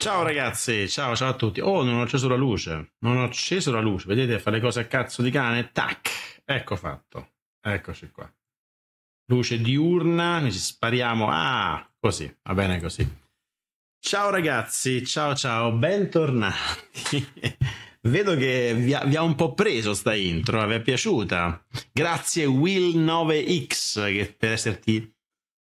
Ciao ragazzi, ciao, ciao a tutti. Oh, non ho acceso la luce. Non ho acceso la luce. Vedete, fa le cose a cazzo di cane. Tac. Ecco fatto. Eccoci qua. Luce diurna, noi ci spariamo. Ah, così. Va bene così. Ciao ragazzi, ciao ciao, bentornati. Vedo che vi ha, vi ha, un po' preso sta intro, eh. vi è piaciuta. Grazie Will9X per esserti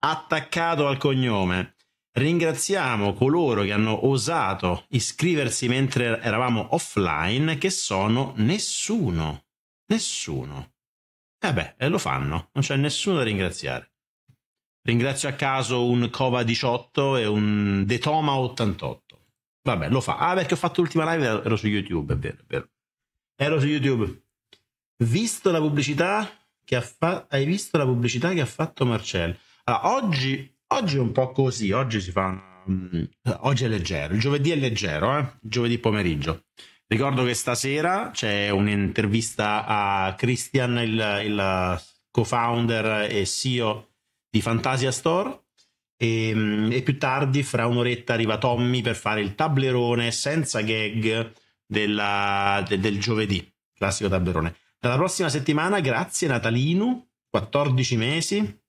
attaccato al cognome. Ringraziamo coloro che hanno osato iscriversi mentre eravamo offline, che sono nessuno. Nessuno. Eh e beh, lo fanno, non c'è nessuno da ringraziare. Ringrazio a caso un Cova 18 e un Detoma 88. Vabbè, lo fa. Ah, perché ho fatto l'ultima live, ero su YouTube, è vero, è vero. Ero su YouTube. Visto la pubblicità che ha fa- hai visto la pubblicità che ha fatto Marcello. Allora, oggi Oggi è un po' così, oggi si fa... Mm, oggi è leggero, il giovedì è leggero, eh? giovedì pomeriggio. Ricordo che stasera c'è un'intervista a Christian, il, il co-founder e CEO di Fantasia Store. E, mm, e, più tardi, fra un'oretta, arriva Tommy per fare il tablerone senza gag della, de, del giovedì, classico tablerone. Dalla prossima settimana, grazie Natalino, 14 mesi,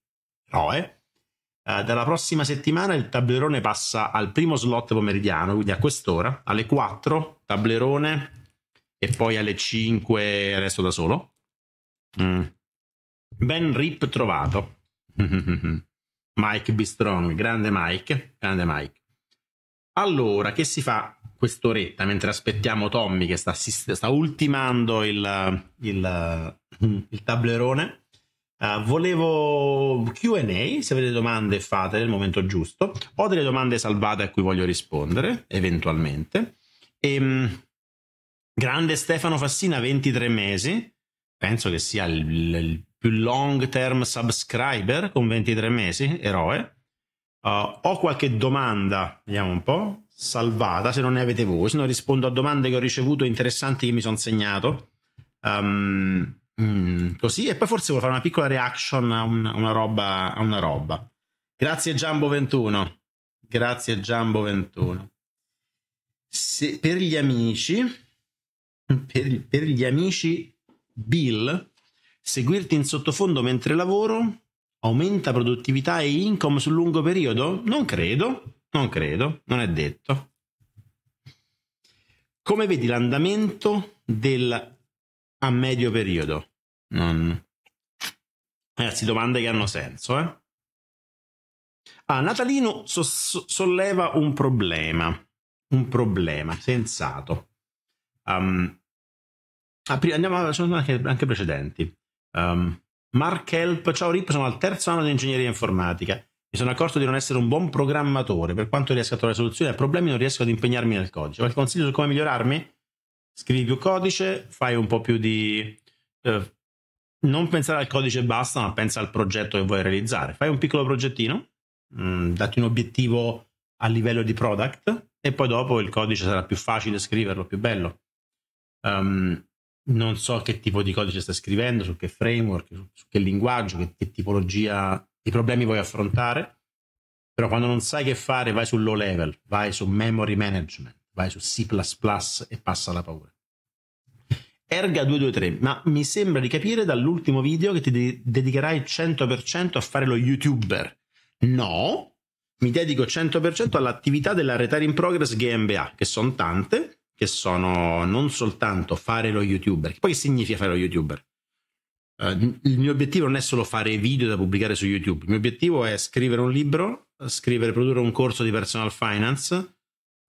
eroe. Uh, dalla prossima settimana il tablerone passa al primo slot pomeridiano, quindi a quest'ora, alle 4 tablerone e poi alle 5 resto da solo. Mm. Ben rip trovato. Mike Bistrong, grande Mike, grande Mike. Allora, che si fa quest'oretta mentre aspettiamo Tommy che sta, sta ultimando il, il, il tablerone? Uh, volevo QA, se avete domande fate nel momento giusto, ho delle domande salvate a cui voglio rispondere eventualmente. E, ehm, grande Stefano Fassina, 23 mesi, penso che sia il, il più long term subscriber con 23 mesi, eroe. Uh, ho qualche domanda, vediamo un po', salvata se non ne avete voi, se no rispondo a domande che ho ricevuto interessanti che mi sono segnato. Um, Mm, così, e poi forse volevo fare una piccola reaction a, un, a, una, roba, a una roba. Grazie Giambo21. Grazie Giambo21. Se, per gli amici, per, per gli amici Bill, seguirti in sottofondo mentre lavoro aumenta produttività e income sul lungo periodo? Non credo, non credo, non è detto. Come vedi l'andamento del a medio periodo. Non... Ragazzi, domande che hanno senso, eh? Ah, Natalino so solleva un problema, un problema sensato. Um, andiamo a sono anche, anche precedenti. Um, Mark Help, ciao Rip, sono al terzo anno di ingegneria informatica. Mi sono accorto di non essere un buon programmatore, per quanto riesco a trovare soluzioni a problemi non riesco ad impegnarmi nel codice. Qualche consiglio su come migliorarmi? scrivi più codice, fai un po' più di... Eh, non pensare al codice e basta, ma pensa al progetto che vuoi realizzare. Fai un piccolo progettino, mh, mm, dati un obiettivo a livello di product e poi dopo il codice sarà più facile scriverlo, più bello. Um, non so che tipo di codice stai scrivendo, su che framework, su, su che linguaggio, che, che tipologia di problemi vuoi affrontare, però quando non sai che fare vai sul low level, vai su memory management vai su C++ e passa la paura. Erga 223, ma mi sembra di capire dall'ultimo video che ti de- dedicherai 100% a fare lo youtuber. No, mi dedico 100% all'attività della Retire in Progress GmbH, che sono tante, che sono non soltanto fare lo youtuber. Poi che significa fare lo youtuber? Uh, il mio obiettivo non è solo fare video da pubblicare su YouTube, il mio obiettivo è scrivere un libro, scrivere e produrre un corso di personal finance,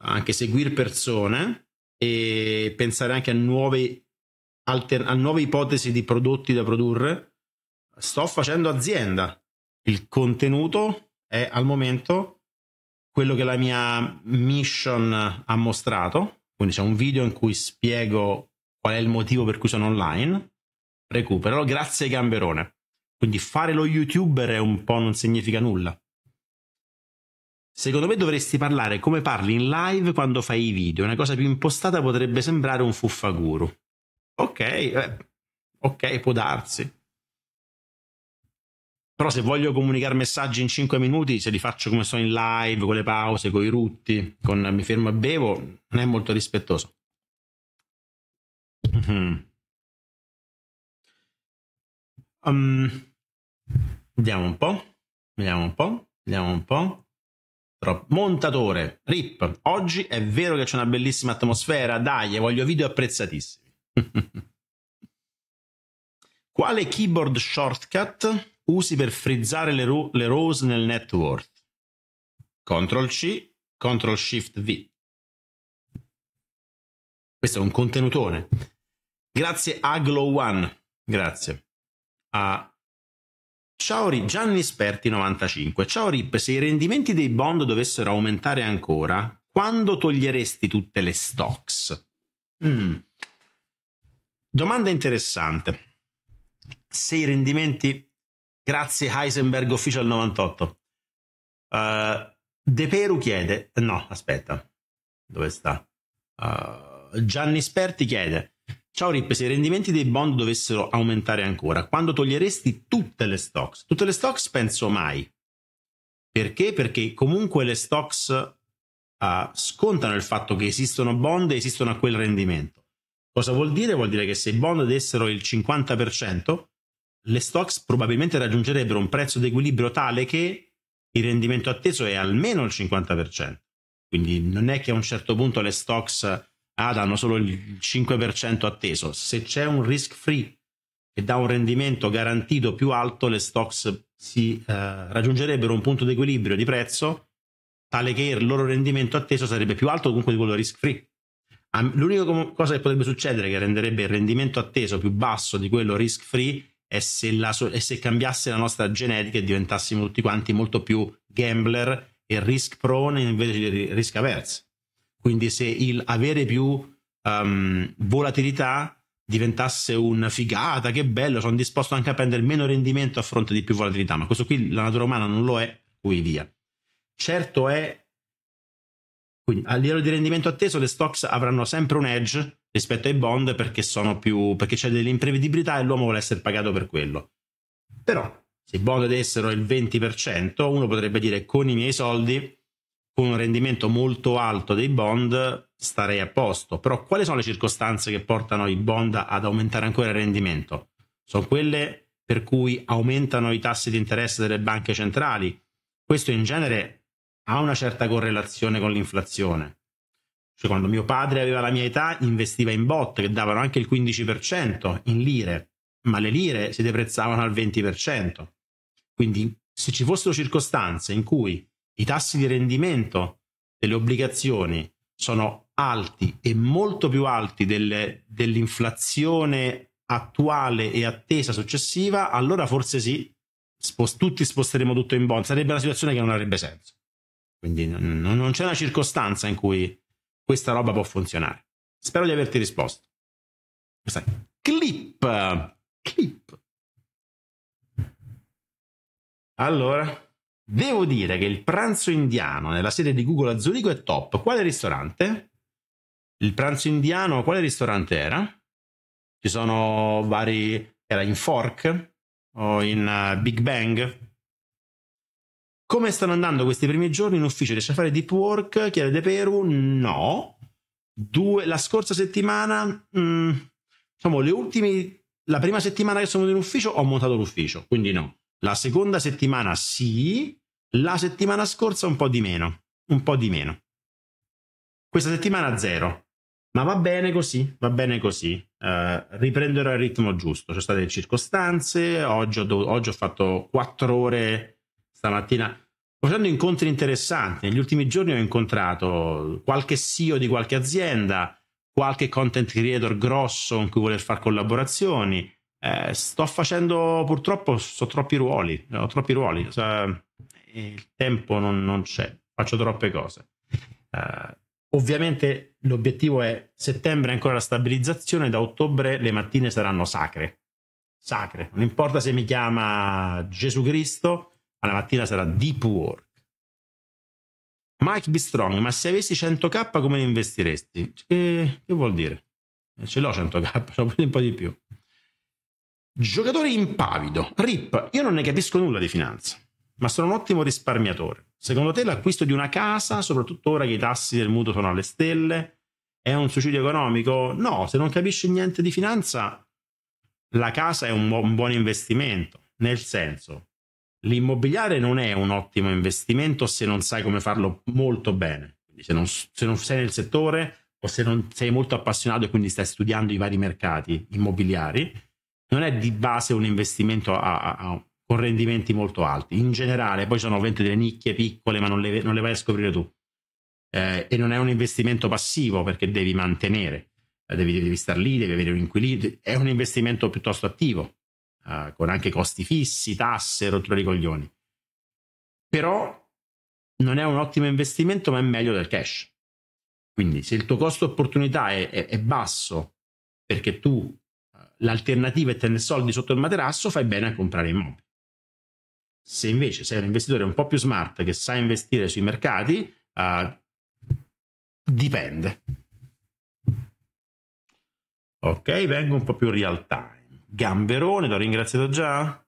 anche seguire persone e pensare anche a nuove, alter- a nuove ipotesi di prodotti da produrre. Sto facendo azienda. Il contenuto è al momento quello che la mia mission ha mostrato. Quindi c'è un video in cui spiego qual è il motivo per cui sono online. Recupero, grazie ai Gamberone. Quindi fare lo youtuber è un po' non significa nulla. Secondo me dovresti parlare come parli in live quando fai i video. Una cosa più impostata potrebbe sembrare un fuffaguru. Ok, eh, ok, può darsi. Però se voglio comunicare messaggi in 5 minuti, se li faccio come sono in live, con le pause, con i rutti, con mi fermo e bevo, non è molto rispettoso. Mm-hmm. Um, vediamo un po', vediamo un po', vediamo un po'. Montatore, Rip, oggi è vero che c'è una bellissima atmosfera, dai, voglio video apprezzatissimi. Quale keyboard shortcut usi per frizzare le, ro- le rose nel network? worth? Ctrl C, Ctrl Shift V. Questo è un contenutore. Grazie a Glow One, grazie a Ciao Rip, Gianni Sperti 95. Ciao Rip, se i rendimenti dei bond dovessero aumentare ancora, quando toglieresti tutte le stocks? Mm. Domanda interessante. Se i rendimenti, grazie Heisenberg Official 98. Uh, eh, De Peru chiede, no, aspetta, dove sta? Uh, Gianni Sperti chiede, Ciao Rip, se i rendimenti dei bond dovessero aumentare ancora, quando toglieresti tutte le stocks? Tutte le stocks penso mai. Perché? Perché comunque le stocks uh, scontano il fatto che esistono bond e esistono a quel rendimento. Cosa vuol dire? Vuol dire che se i bond dessero il 50%, le stocks probabilmente raggiungerebbero un prezzo di equilibrio tale che il rendimento atteso è almeno il 50%. Quindi non è che a un certo punto le stocks ah, danno solo il 5% atteso. Se c'è un risk free che dà un rendimento garantito più alto, le stocks si eh, raggiungerebbero un punto di equilibrio di prezzo tale che il loro rendimento atteso sarebbe più alto comunque di quello risk free. L'unica cosa che potrebbe succedere che renderebbe il rendimento atteso più basso di quello risk free è se, la, è se cambiasse la nostra genetica e diventassimo tutti quanti molto più gambler e risk prone invece di risk averse. Quindi se il avere più um, volatilità diventasse una figata, che bello, sono disposto anche a prendere meno rendimento a fronte di più volatilità, ma questo qui la natura umana non lo è, qui via. Certo è, quindi a livello di rendimento atteso le stocks avranno sempre un edge rispetto ai bond perché, più, perché c'è dell'imprevedibilità e l'uomo vuole essere pagato per quello. Però se i bond dessero il 20%, uno potrebbe dire con i miei soldi con un rendimento molto alto dei bond starei a posto. Però quali sono le circostanze che portano i bond ad aumentare ancora il rendimento? Sono quelle per cui aumentano i tassi di interesse delle banche centrali. Questo in genere ha una certa correlazione con l'inflazione. Cioè, quando mio padre aveva la mia età, investiva in bot che davano anche il 15% in lire, ma le lire si deprezzavano al 20%. Quindi, se ci fossero circostanze in cui i tassi di rendimento delle obbligazioni sono alti e molto più alti delle, dell'inflazione attuale e attesa successiva, allora forse sì, spost- tutti sposteremo tutto in bond. Sarebbe una situazione che non avrebbe senso. Quindi n- non c'è una circostanza in cui questa roba può funzionare. Spero di averti risposto. Questa è. clip. Clip. Allora. Devo dire che il pranzo indiano nella sede di Google a Zurigo è top. Quale ristorante? Il pranzo indiano, quale ristorante era? Ci sono vari. Era in Fork o in eh, Big Bang? Come stanno andando questi primi giorni in ufficio? Riesci a fare deep work? Chiede De Peru? No. Due, la scorsa settimana, mh, mm, diciamo, le ultime. La prima settimana che sono venuto in ufficio ho montato l'ufficio, quindi no la seconda settimana sì, la settimana scorsa un po' di meno, un po' di meno. Questa settimana zero, ma va bene così, va bene così. Uh, riprenderò il ritmo giusto. Ci sono state circostanze, oggi ho, do- oggi ho fatto quattro ore stamattina facendo incontri interessanti. Negli ultimi giorni ho incontrato qualche CEO di qualche azienda, qualche content creator grosso con cui voler fare collaborazioni, eh, sto facendo purtroppo, so troppi ruoli, eh, ho troppi ruoli, cioè, il tempo non, non, c'è, faccio troppe cose. Eh, ovviamente l'obiettivo è settembre ancora la stabilizzazione, da ottobre le mattine saranno sacre, sacre, non importa se mi chiama Gesù Cristo, ma la mattina sarà deep work. Mike B. ma se avessi 100k come li investiresti? Cioè, che, che vuol dire? Ce l'ho 100k, ce l'ho un po' di più. Giocatore impavido. Rip, io non ne capisco nulla di finanza, ma sono un ottimo risparmiatore. Secondo te l'acquisto di una casa, soprattutto ora che i tassi del mutuo sono alle stelle, è un suicidio economico? No, se non capisci niente di finanza, la casa è un, bu- un buon investimento. Nel senso, l'immobiliare non è un ottimo investimento se non sai come farlo molto bene. se non, se non sei nel settore o se non sei molto appassionato e quindi stai studiando i vari mercati immobiliari non è di base un investimento a, a, a, con rendimenti molto alti. In generale, poi sono ovviamente delle nicchie piccole, ma non le, non le vai a scoprire tu. Eh, e non è un investimento passivo perché devi mantenere, eh, devi, devi star lì, devi avere un inquilino. È un investimento piuttosto attivo, eh, con anche costi fissi, tasse, rotture di coglioni. Però non è un ottimo investimento, ma è meglio del cash. Quindi, se il tuo costo opportunità è, è, è basso perché tu l'alternativa è tenere soldi sotto il materasso, fai bene a comprare immobili. Se invece sei un investitore un po' più smart che sa investire sui mercati, uh, dipende. Ok, vengo un po' più real time. Gamberone, ti ho ringraziato già?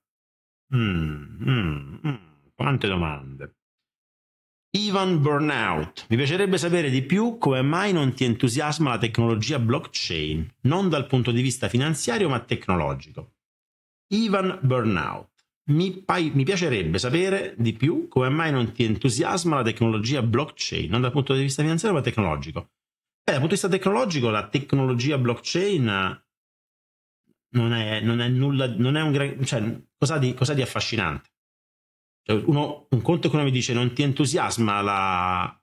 Mm, mm, mm. Quante domande. Ivan Burnout. Mi piacerebbe sapere di più come mai non ti entusiasma la tecnologia blockchain, non dal punto di vista finanziario ma tecnologico. Ivan Burnout. Mi, pai- mi, piacerebbe sapere di più come mai non ti entusiasma la tecnologia blockchain, non dal punto di vista finanziario ma tecnologico. Beh, dal punto di vista tecnologico, la tecnologia blockchain eh, non è, non è nulla, non è un gran. cioè, cosa di, cosa di affascinante? Cioè uno, un conto che uno mi dice non ti entusiasma la,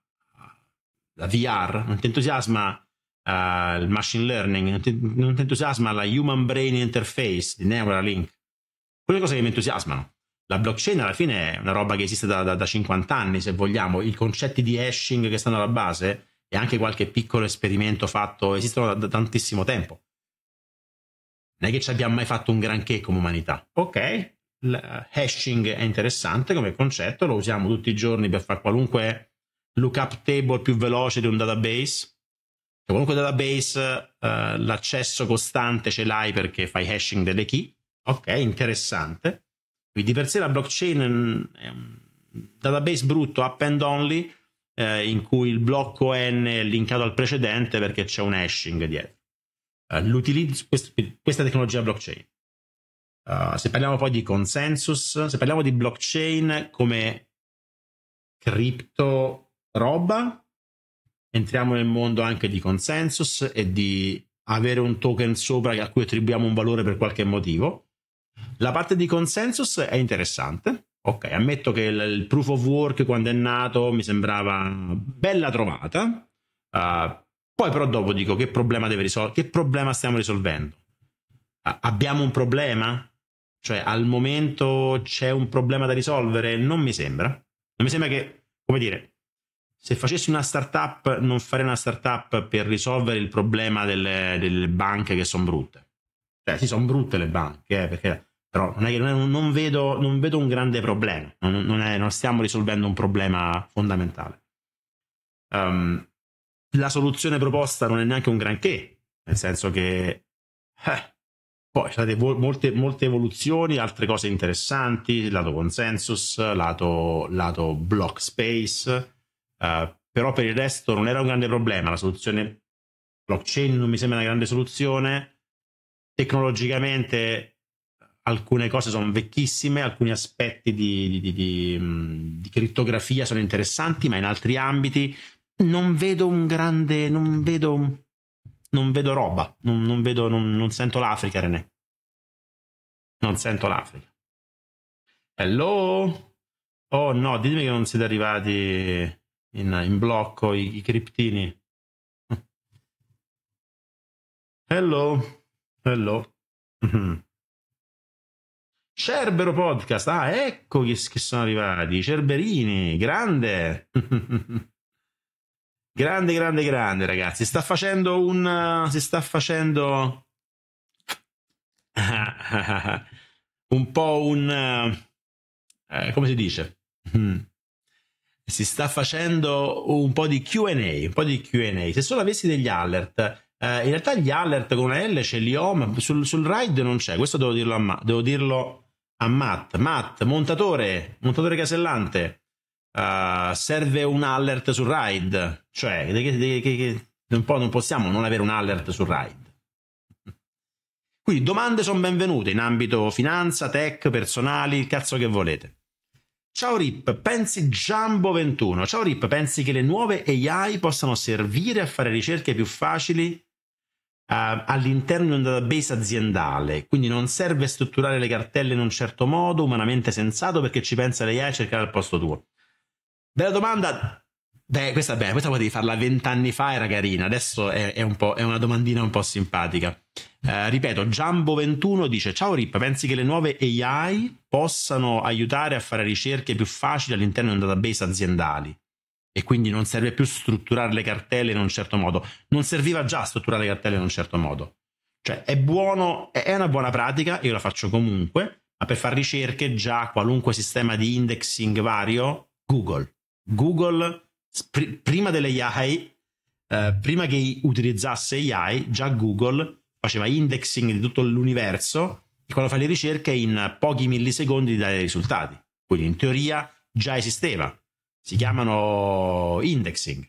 la VR, non ti entusiasma uh, il machine learning, non ti, non ti, entusiasma la human brain interface di Neuralink. Quelle cose che mi entusiasmano. La blockchain alla fine è una roba che esiste da, da, da 50 anni, se vogliamo. I concetti di hashing che stanno alla base e anche qualche piccolo esperimento fatto esistono da, da tantissimo tempo. Non è che ci abbiamo mai fatto un granché come umanità. Ok, hashing è interessante come concetto, lo usiamo tutti i giorni per fare qualunque lookup table più veloce di un database. Che qualunque database eh, l'accesso costante ce l'hai perché fai hashing delle key. Ok, interessante. Quindi di per sé la blockchain è un database brutto append only eh, in cui il blocco n è linkato al precedente perché c'è un hashing dietro. Eh, quest- questa tecnologia blockchain. Uh, se parliamo poi di consensus, se parliamo di blockchain come cripto roba, entriamo nel mondo anche di consensus e di avere un token sopra a cui attribuiamo un valore per qualche motivo. La parte di consensus è interessante. Ok, ammetto che il, il proof of work quando è nato mi sembrava bella trovata. Uh, poi però dopo dico che problema, risol- che problema stiamo risolvendo? Uh, abbiamo un problema? Cioè, al momento c'è un problema da risolvere? Non mi sembra. Non mi sembra che, come dire, se facessi una startup, non farei una startup per risolvere il problema delle, delle banche che sono brutte. Cioè, sì, sono brutte le banche, eh, perché, però non, è, non, non, vedo, non, vedo, un grande problema. Non, è, stiamo risolvendo un problema fondamentale. Um, la soluzione proposta non è neanche un granché, nel senso che eh, poi ci state molte, molte, evoluzioni, altre cose interessanti, lato consensus, lato, lato block space, uh, però per il resto non era un grande problema, la soluzione blockchain non mi sembra una grande soluzione, tecnologicamente alcune cose sono vecchissime, alcuni aspetti di, di, di, di mm, crittografia sono interessanti, ma in altri ambiti non vedo un grande, non vedo non vedo roba, non, non vedo, non, non, sento l'Africa, René. Non sento l'Africa. Hello? Oh no, ditemi che non siete arrivati in, in blocco i, i criptini. Hello? Hello? Mhm. Cerbero Podcast, ah ecco che, che sono arrivati, Cerberini, grande! Grande, grande, grande, ragazzi. Sta facendo un. Si sta facendo. un eh, po' un. Eh, eh, come si dice? Mm. Si sta facendo un po' di QA. Un po' di QA. Se solo avessi degli alert. Eh, in realtà gli alert con una L ce li ho, ma sul, sul ride non c'è. Questo devo dirlo a, Ma- devo dirlo a Matt. Matt, montatore, montatore casellante uh, serve un alert su RAID, cioè che, che, che, un po' non possiamo non avere un alert su RAID. Quindi domande sono benvenute in ambito finanza, tech, personali, il cazzo che volete. Ciao Rip, pensi Jumbo21. Ciao Rip, pensi che le nuove AI possano servire a fare ricerche più facili Uh, all'interno di un database aziendale, quindi non serve strutturare le cartelle in un certo modo, umanamente sensato, perché ci pensa l'AI a cercare al posto tuo. Bella domanda Beh, questa, beh, questa potevi farla vent'anni fa, era carina, adesso è, è, un è, una domandina un po' simpatica. Eh, ripeto, Giambo21 dice, ciao Rip, pensi che le nuove AI possano aiutare a fare ricerche più facili all'interno di un database aziendali? E quindi non serve più strutturare le cartelle in un certo modo. Non serviva già strutturare le cartelle in un certo modo. Cioè, è buono, è una buona pratica, io la faccio comunque, ma per fare ricerche già qualunque sistema di indexing vario, Google Google, pr- prima delle AI, eh, prima che utilizzasse AI, già Google faceva indexing di tutto l'universo e quando fa le ricerche in pochi millisecondi dà i risultati. Quindi in teoria già esisteva. Si chiamano indexing.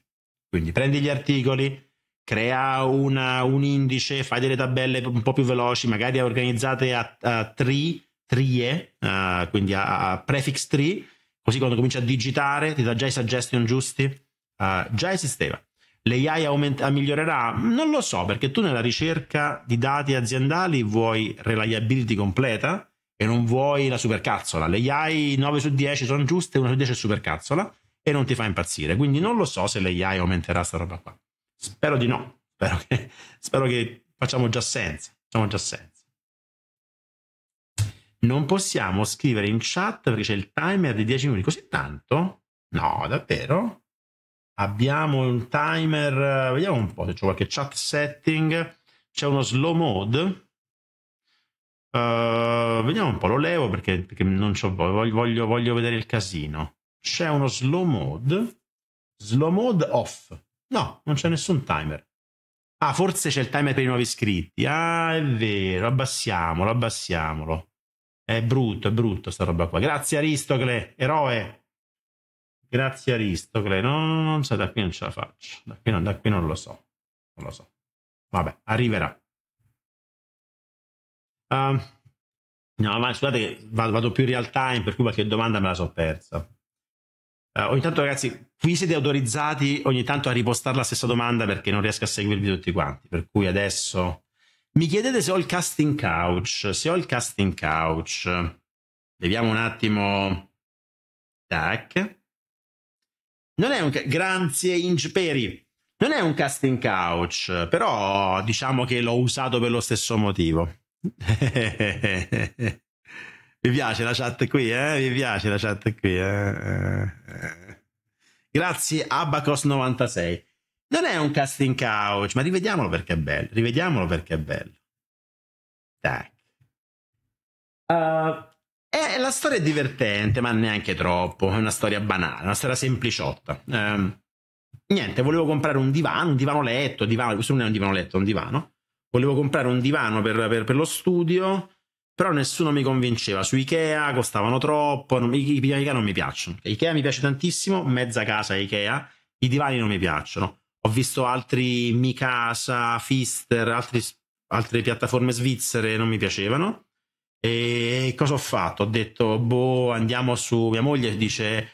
Quindi prendi gli articoli, crea una, un indice, fai delle tabelle un po' più veloci, magari organizzate a, a tree, trie, uh, quindi a, a prefix tree, Così quando cominci a digitare ti dà già i suggestion giusti? Uh, già esisteva. L'AI aument- migliorerà? Non lo so, perché tu nella ricerca di dati aziendali vuoi reliability completa e non vuoi la supercazzola. Le AI 9 su 10 sono giuste, 1 su 10 è supercazzola e non ti fa impazzire. Quindi non lo so se l'AI aumenterà sta roba qua. Spero di no. Spero che, spero che facciamo già senza. Facciamo già senza. Non possiamo scrivere in chat perché c'è il timer di 10 minuti. Così tanto? No, davvero? Abbiamo un timer, vediamo un po' se c'è qualche chat setting. C'è uno slow mode. Uh, vediamo un po', lo levo perché, perché non c'ho, voglio, voglio, voglio vedere il casino. C'è uno slow mode. Slow mode off. No, non c'è nessun timer. Ah, forse c'è il timer per i nuovi iscritti. Ah, è vero, abbassiamolo, abbassiamolo. È brutto, è brutto sta roba qua. Grazie Aristocle, eroe. Grazie Aristocle. No, non so, da qui non ce la faccio. Da qui non, da qui non lo so. Non lo so. Vabbè, arriverà. Uh, no, ma scusate vado, vado, più real time, eh, per cui qualche domanda me la so persa. Uh, ogni tanto, ragazzi, qui siete autorizzati ogni tanto a ripostare la stessa domanda perché non riesco a seguirvi tutti quanti. Per cui adesso mi chiedete se ho il casting couch, se ho il casting couch. Vediamo un attimo. Tac. Non è un grazie Inge Peri. Non è un casting couch, però diciamo che l'ho usato per lo stesso motivo. Vi piace la chat qui, eh? Vi piace la chat qui, eh? eh, eh. Grazie Abacos96. Non è un casting couch, ma rivediamolo perché è bello. Rivediamolo perché è bello. Dai. Uh, eh, la storia è divertente, ma neanche troppo. È una storia banale, una storia sempliciotta. Um, niente, volevo comprare un divano, un divano letto. Divano, questo non è un divano letto, è un divano. Volevo comprare un divano per, per, per lo studio, però nessuno mi convinceva. Su Ikea costavano troppo. Non, I, I Ikea non mi piacciono. Ikea mi piace tantissimo, mezza casa Ikea. I divani non mi piacciono ho visto altri Mikasa, Fister, altri, altre piattaforme svizzere, non mi piacevano. E cosa ho fatto? Ho detto, boh, andiamo su. Mia moglie dice,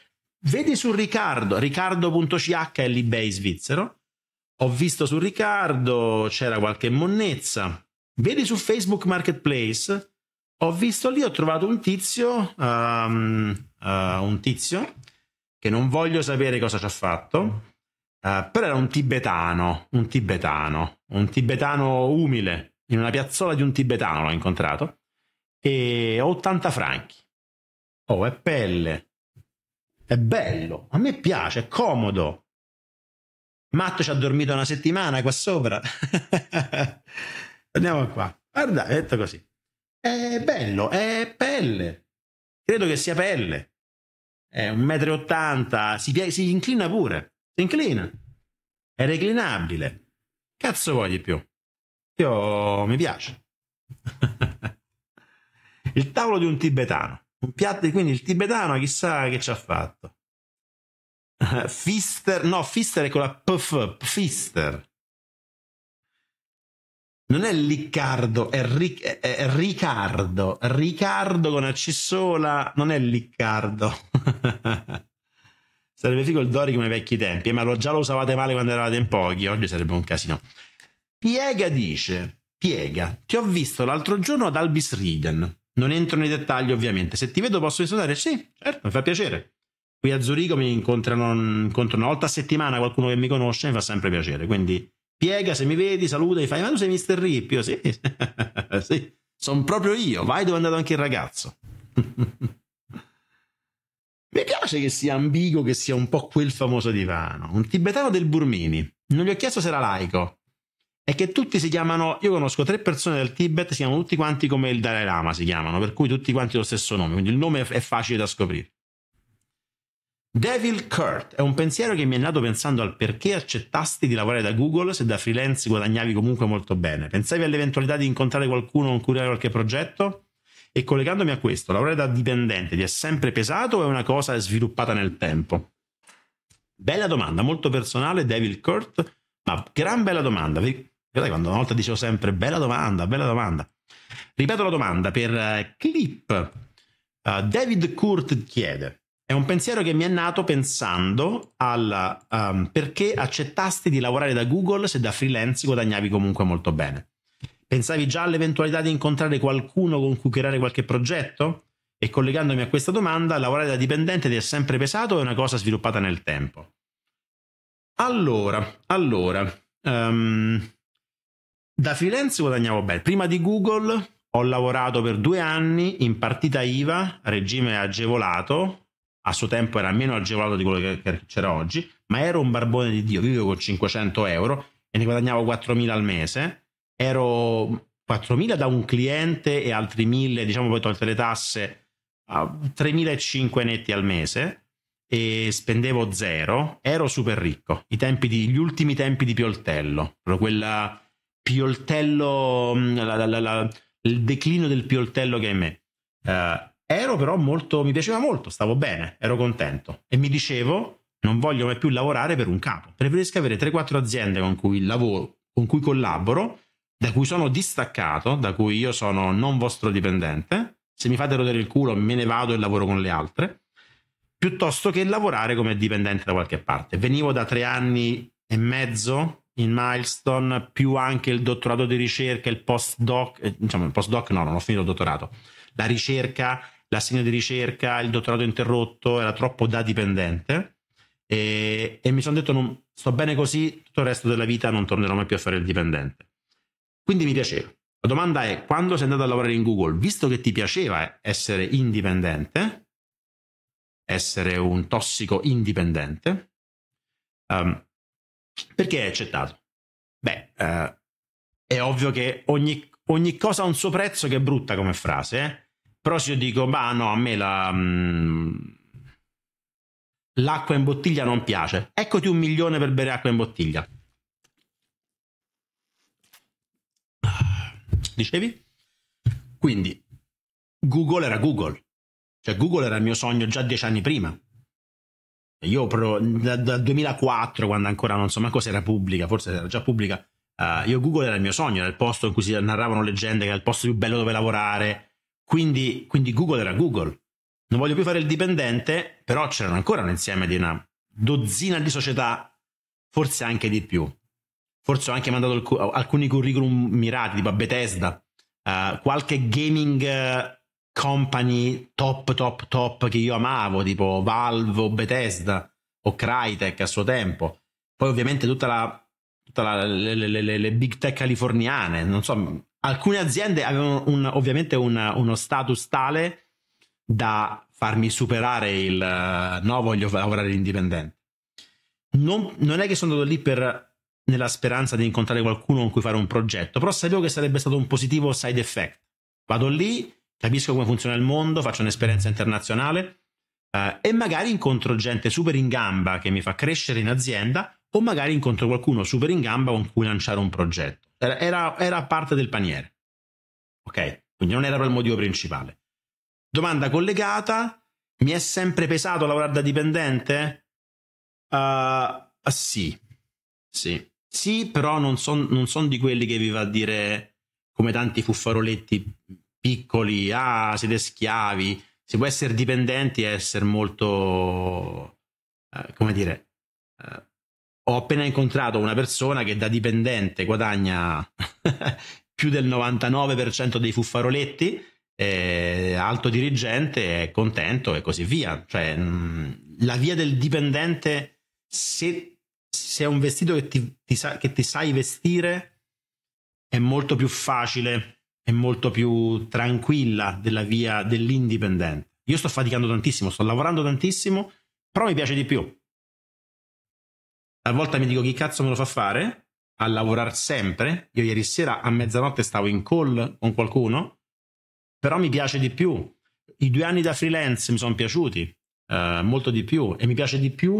vedi su Riccardo, riccardo.ch è l'eBay svizzero. Ho visto su Riccardo, c'era qualche monnezza. Vedi su Facebook Marketplace, ho visto lì, ho trovato un tizio, um, uh, un tizio che non voglio sapere cosa ci ha fatto Uh, però era un tibetano, un tibetano, un tibetano umile, in una piazzola di un tibetano l'ho incontrato, e ho 80 franchi. Oh, è pelle, è bello, a me piace, è comodo. Matto ci ha dormito una settimana qua sopra. Andiamo qua. Guarda, è detto così. È bello, è pelle. Credo che sia pelle. È un metro e ottanta, si, si inclina pure. Si inclina. È reclinabile. Cazzo voglio più. Io mi piace. il tavolo di un tibetano. Un piatto, quindi il tibetano chissà che ci ha fatto. Fister, no, Fister è con la PF, Fister. Non è Liccardo, è, Ric, è, Riccardo. Riccardo con la C non è Liccardo. Sarebbe figo il Dori come ai vecchi tempi, eh, ma lo, già lo usavate male quando eravate in pochi, oggi sarebbe un casino. Piega dice, Piega, ti ho visto l'altro giorno ad Albis Riden. Non entro nei dettagli ovviamente, se ti vedo posso risultare? Sì, certo, mi fa piacere. Qui a Zurigo mi incontrano, incontro una volta a settimana qualcuno che mi conosce, mi fa sempre piacere. Quindi piega, se mi vedi, saluta e fai, ma tu sei Mr. Rip? Io sì, sì, sono proprio io, vai dove è andato anche il ragazzo. Mi piace che sia ambiguo, che sia un po' quel famoso divano. Un tibetano del Burmini. Non gli ho chiesto se era laico. È che tutti si chiamano. Io conosco tre persone del Tibet, si chiamano tutti quanti come il Dalai Lama, si chiamano, per cui tutti quanti lo stesso nome. Quindi il nome è facile da scoprire. Devil Kurt è un pensiero che mi è nato pensando al perché accettasti di lavorare da Google se da freelance guadagnavi comunque molto bene. Pensavi all'eventualità di incontrare qualcuno con cui avere qualche progetto? E collegandomi a questo, lavorare da dipendente ti è sempre pesato o è una cosa sviluppata nel tempo? Bella domanda, molto personale, David Kurt, ma gran bella domanda. Guardate quando una volta dicevo sempre bella domanda, bella domanda. Ripeto la domanda per eh, clip. Uh, David Kurt chiede, è un pensiero che mi è nato pensando al um, ehm, perché accettasti di lavorare da Google se da freelance guadagnavi comunque molto bene. Pensavi già all'eventualità di incontrare qualcuno con cui creare qualche progetto? E collegandomi a questa domanda, lavorare da dipendente ti è sempre pesato o è una cosa sviluppata nel tempo? Allora, allora, um, da freelance guadagnavo bene. Prima di Google ho lavorato per due anni in partita IVA, regime agevolato, a suo tempo era meno agevolato di quello che c'era oggi, ma ero un barbone di Dio, vivevo con 500 euro e ne guadagnavo 4.000 al mese ero 4.000 da un cliente e altri 1.000, diciamo poi tolte le tasse, 3.500 netti al mese e spendevo zero, ero super ricco. I tempi di, gli ultimi tempi di Pioltello, quella Pioltello, mm, la, la, la, il declino del Pioltello che è in me. Uh, ero però molto, mi piaceva molto, stavo bene, ero contento e mi dicevo non voglio mai più lavorare per un capo, preferisco avere 3-4 aziende con cui lavoro, con cui collaboro da cui sono distaccato, da cui io sono non vostro dipendente, se mi fate rodere il culo me ne vado e lavoro con le altre, piuttosto che lavorare come dipendente da qualche parte. Venivo da tre anni e mezzo in milestone, più anche il dottorato di ricerca, il postdoc, diciamo il postdoc no, non ho finito il dottorato, la ricerca, l'assegno di ricerca, il dottorato interrotto, era troppo da dipendente e, e mi sono detto non, sto bene così, tutto il resto della vita non tornerò mai più a fare il dipendente. Quindi mi piaceva. La domanda è, quando sei andato a lavorare in Google, visto che ti piaceva essere indipendente, essere un tossico indipendente, um, perché hai accettato? Beh, uh, è ovvio che ogni, ogni, cosa ha un suo prezzo che è brutta come frase, eh? però se io dico, ma no, a me la... Mh, mm, l'acqua in bottiglia non piace. Eccoti un milione per bere acqua in bottiglia. Dicevi? Quindi Google era Google, cioè Google era il mio sogno già dieci anni prima. Io pro, da, dal 2004, quando ancora non so ma cosa era pubblica, forse era già pubblica, uh, io Google era il mio sogno, era il posto in cui si narravano leggende, che era il posto più bello dove lavorare. Quindi, quindi Google era Google. Non voglio più fare il dipendente, però c'erano ancora un insieme di una dozzina di società, forse anche di più forse ho anche mandato alc- alcuni curriculum mirati, tipo a Bethesda, uh, qualche gaming eh, company top, top, top che io amavo, tipo Valve o Bethesda o Crytek a suo tempo. Poi ovviamente tutta la, tutta la, le, le, le, le, big tech californiane, non so, alcune aziende avevano un, ovviamente un, uno status tale da farmi superare il eh, no, voglio lavorare indipendente. Non, non è che sono andato lì per nella speranza di incontrare qualcuno con cui fare un progetto, però sapevo che sarebbe stato un positivo side effect. Vado lì, capisco come funziona il mondo, faccio un'esperienza internazionale eh, e magari incontro gente super in gamba che mi fa crescere in azienda o magari incontro qualcuno super in gamba con cui lanciare un progetto. Era, era, era parte del paniere. Ok, quindi non era proprio il motivo principale. Domanda collegata, mi è sempre pesato lavorare da dipendente? Uh, sì, sì, sì, però non sono son di quelli che vi va a dire come tanti fuffaroletti piccoli, ah, siete schiavi. Si può essere dipendenti e essere molto, eh, come dire, eh, ho appena incontrato una persona che da dipendente guadagna più del 99% dei fuffaroletti, eh, alto dirigente, è contento e così via. Cioè, mh, mm, la via del dipendente, se se è un vestito che ti, ti sa, che ti sai vestire, è molto più facile, è molto più tranquilla della via dell'indipendente. Io sto faticando tantissimo, sto lavorando tantissimo, però mi piace di più. Talvolta mi dico chi cazzo me lo fa fare a lavorare sempre. Io ieri sera a mezzanotte stavo in call con qualcuno, però mi piace di più. I due anni da freelance mi sono piaciuti eh, molto di più e mi piace di più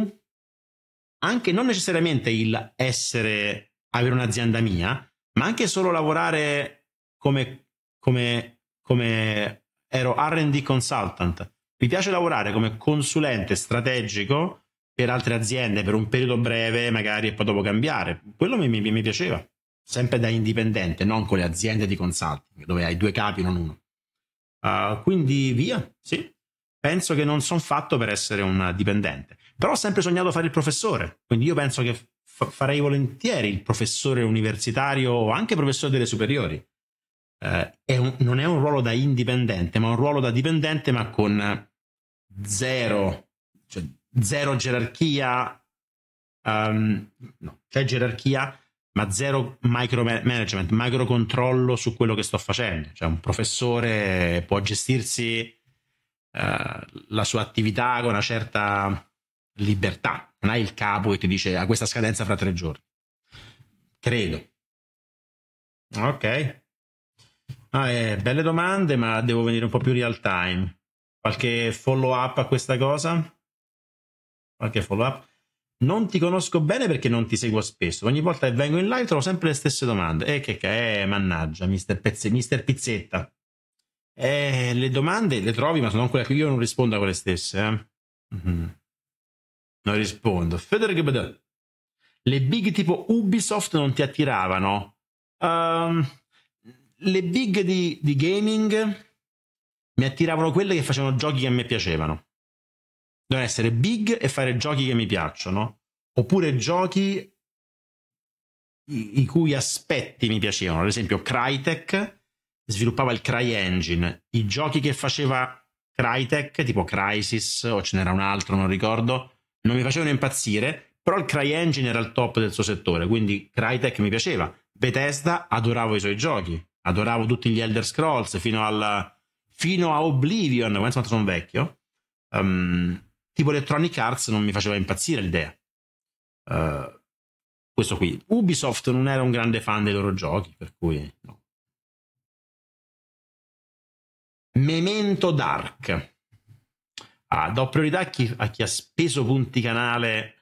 anche non necessariamente il essere, avere un'azienda mia, ma anche solo lavorare come, come, come ero RD consultant. Mi piace lavorare come consulente strategico per altre aziende per un periodo breve, magari, e poi dopo cambiare. Quello mi, mi, mi piaceva, sempre da indipendente, non con le aziende di consulting, dove hai due capi, non uno. Uh, quindi via, sì, penso che non sono fatto per essere un dipendente. Però ho sempre sognato fare il professore, quindi io penso che fa- farei volentieri il professore universitario o anche professore delle superiori. Eh, è un, non è un ruolo da indipendente, ma un ruolo da dipendente, ma con zero, cioè zero gerarchia, um, no, c'è cioè gerarchia, ma zero micromanagement, microcontrollo su quello che sto facendo. Cioè un professore può gestirsi eh, la sua attività con una certa libertà. Non hai il capo che ti dice a questa scadenza fra tre giorni. Credo. Ok. Ah, eh, belle domande, ma devo venire un po' più real time. Qualche follow up a questa cosa? Qualche follow up? Non ti conosco bene perché non ti seguo spesso. Ogni volta che vengo in live trovo sempre le stesse domande. E eh, che, che eh, mannaggia, mister, Pezze, mister Pizzetta. Eh, le domande le trovi, ma sono ancora qui. Io non rispondo a quelle stesse. Eh. Mm-hmm. Non rispondo. Federico Le big tipo Ubisoft non ti attiravano. Um, le big di, di gaming mi attiravano quelle che facevano giochi che a me piacevano. Devono essere big e fare giochi che mi piacciono. Oppure giochi i, i cui aspetti mi piacevano. Ad esempio, Crytek sviluppava il CryEngine, i giochi che faceva Crytek, tipo Crisis o ce n'era un altro, non ricordo, non mi facevano impazzire, però il CryEngine era il top del suo settore, quindi Crytek mi piaceva. Bethesda adoravo i suoi giochi, adoravo tutti gli Elder Scrolls fino, al, fino a Oblivion, quando sono vecchio. Um, tipo Electronic Arts non mi faceva impazzire l'idea. Uh, questo qui. Ubisoft non era un grande fan dei loro giochi, per cui no. Memento Dark. Ah, do priorità a chi, a chi, ha speso punti canale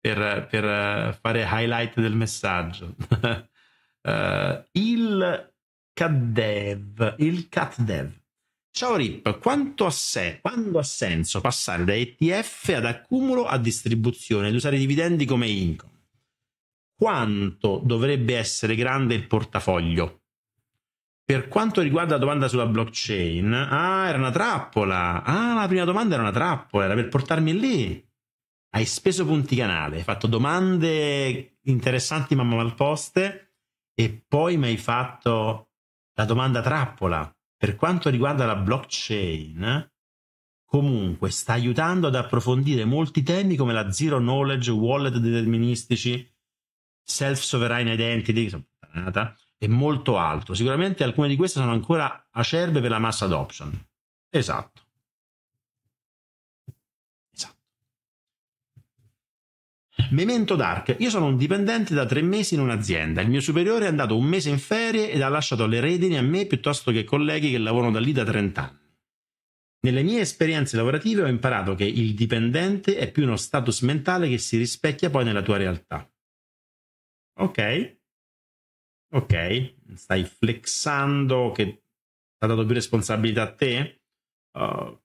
per, per eh, fare highlight del messaggio. uh, il CatDev. Il CatDev. Ciao Rip, quanto ha, se- quando ha senso passare da ETF ad accumulo a distribuzione ed usare dividendi come income? Quanto dovrebbe essere grande il portafoglio? Per quanto riguarda la domanda sulla blockchain, ah, era una trappola. Ah, la prima domanda era una trappola, era per portarmi lì. Hai speso punti canale, hai fatto domande interessanti ma malposte e poi mi hai fatto la domanda trappola. Per quanto riguarda la blockchain, comunque sta aiutando ad approfondire molti temi come la zero knowledge, wallet deterministici, self-sovereign identity, è molto alto. Sicuramente alcune di queste sono ancora acerbe per la mass adoption. Esatto. esatto. Memento Dark. Io sono un dipendente da tre mesi in un'azienda. Il mio superiore è andato un mese in ferie ed ha lasciato le redini a me piuttosto che colleghi che lavorano da lì da 30 anni. Nelle mie esperienze lavorative ho imparato che il dipendente è più uno status mentale che si rispecchia poi nella tua realtà. Ok, Ok, stai flexando che ha dato più responsabilità a te. Uh,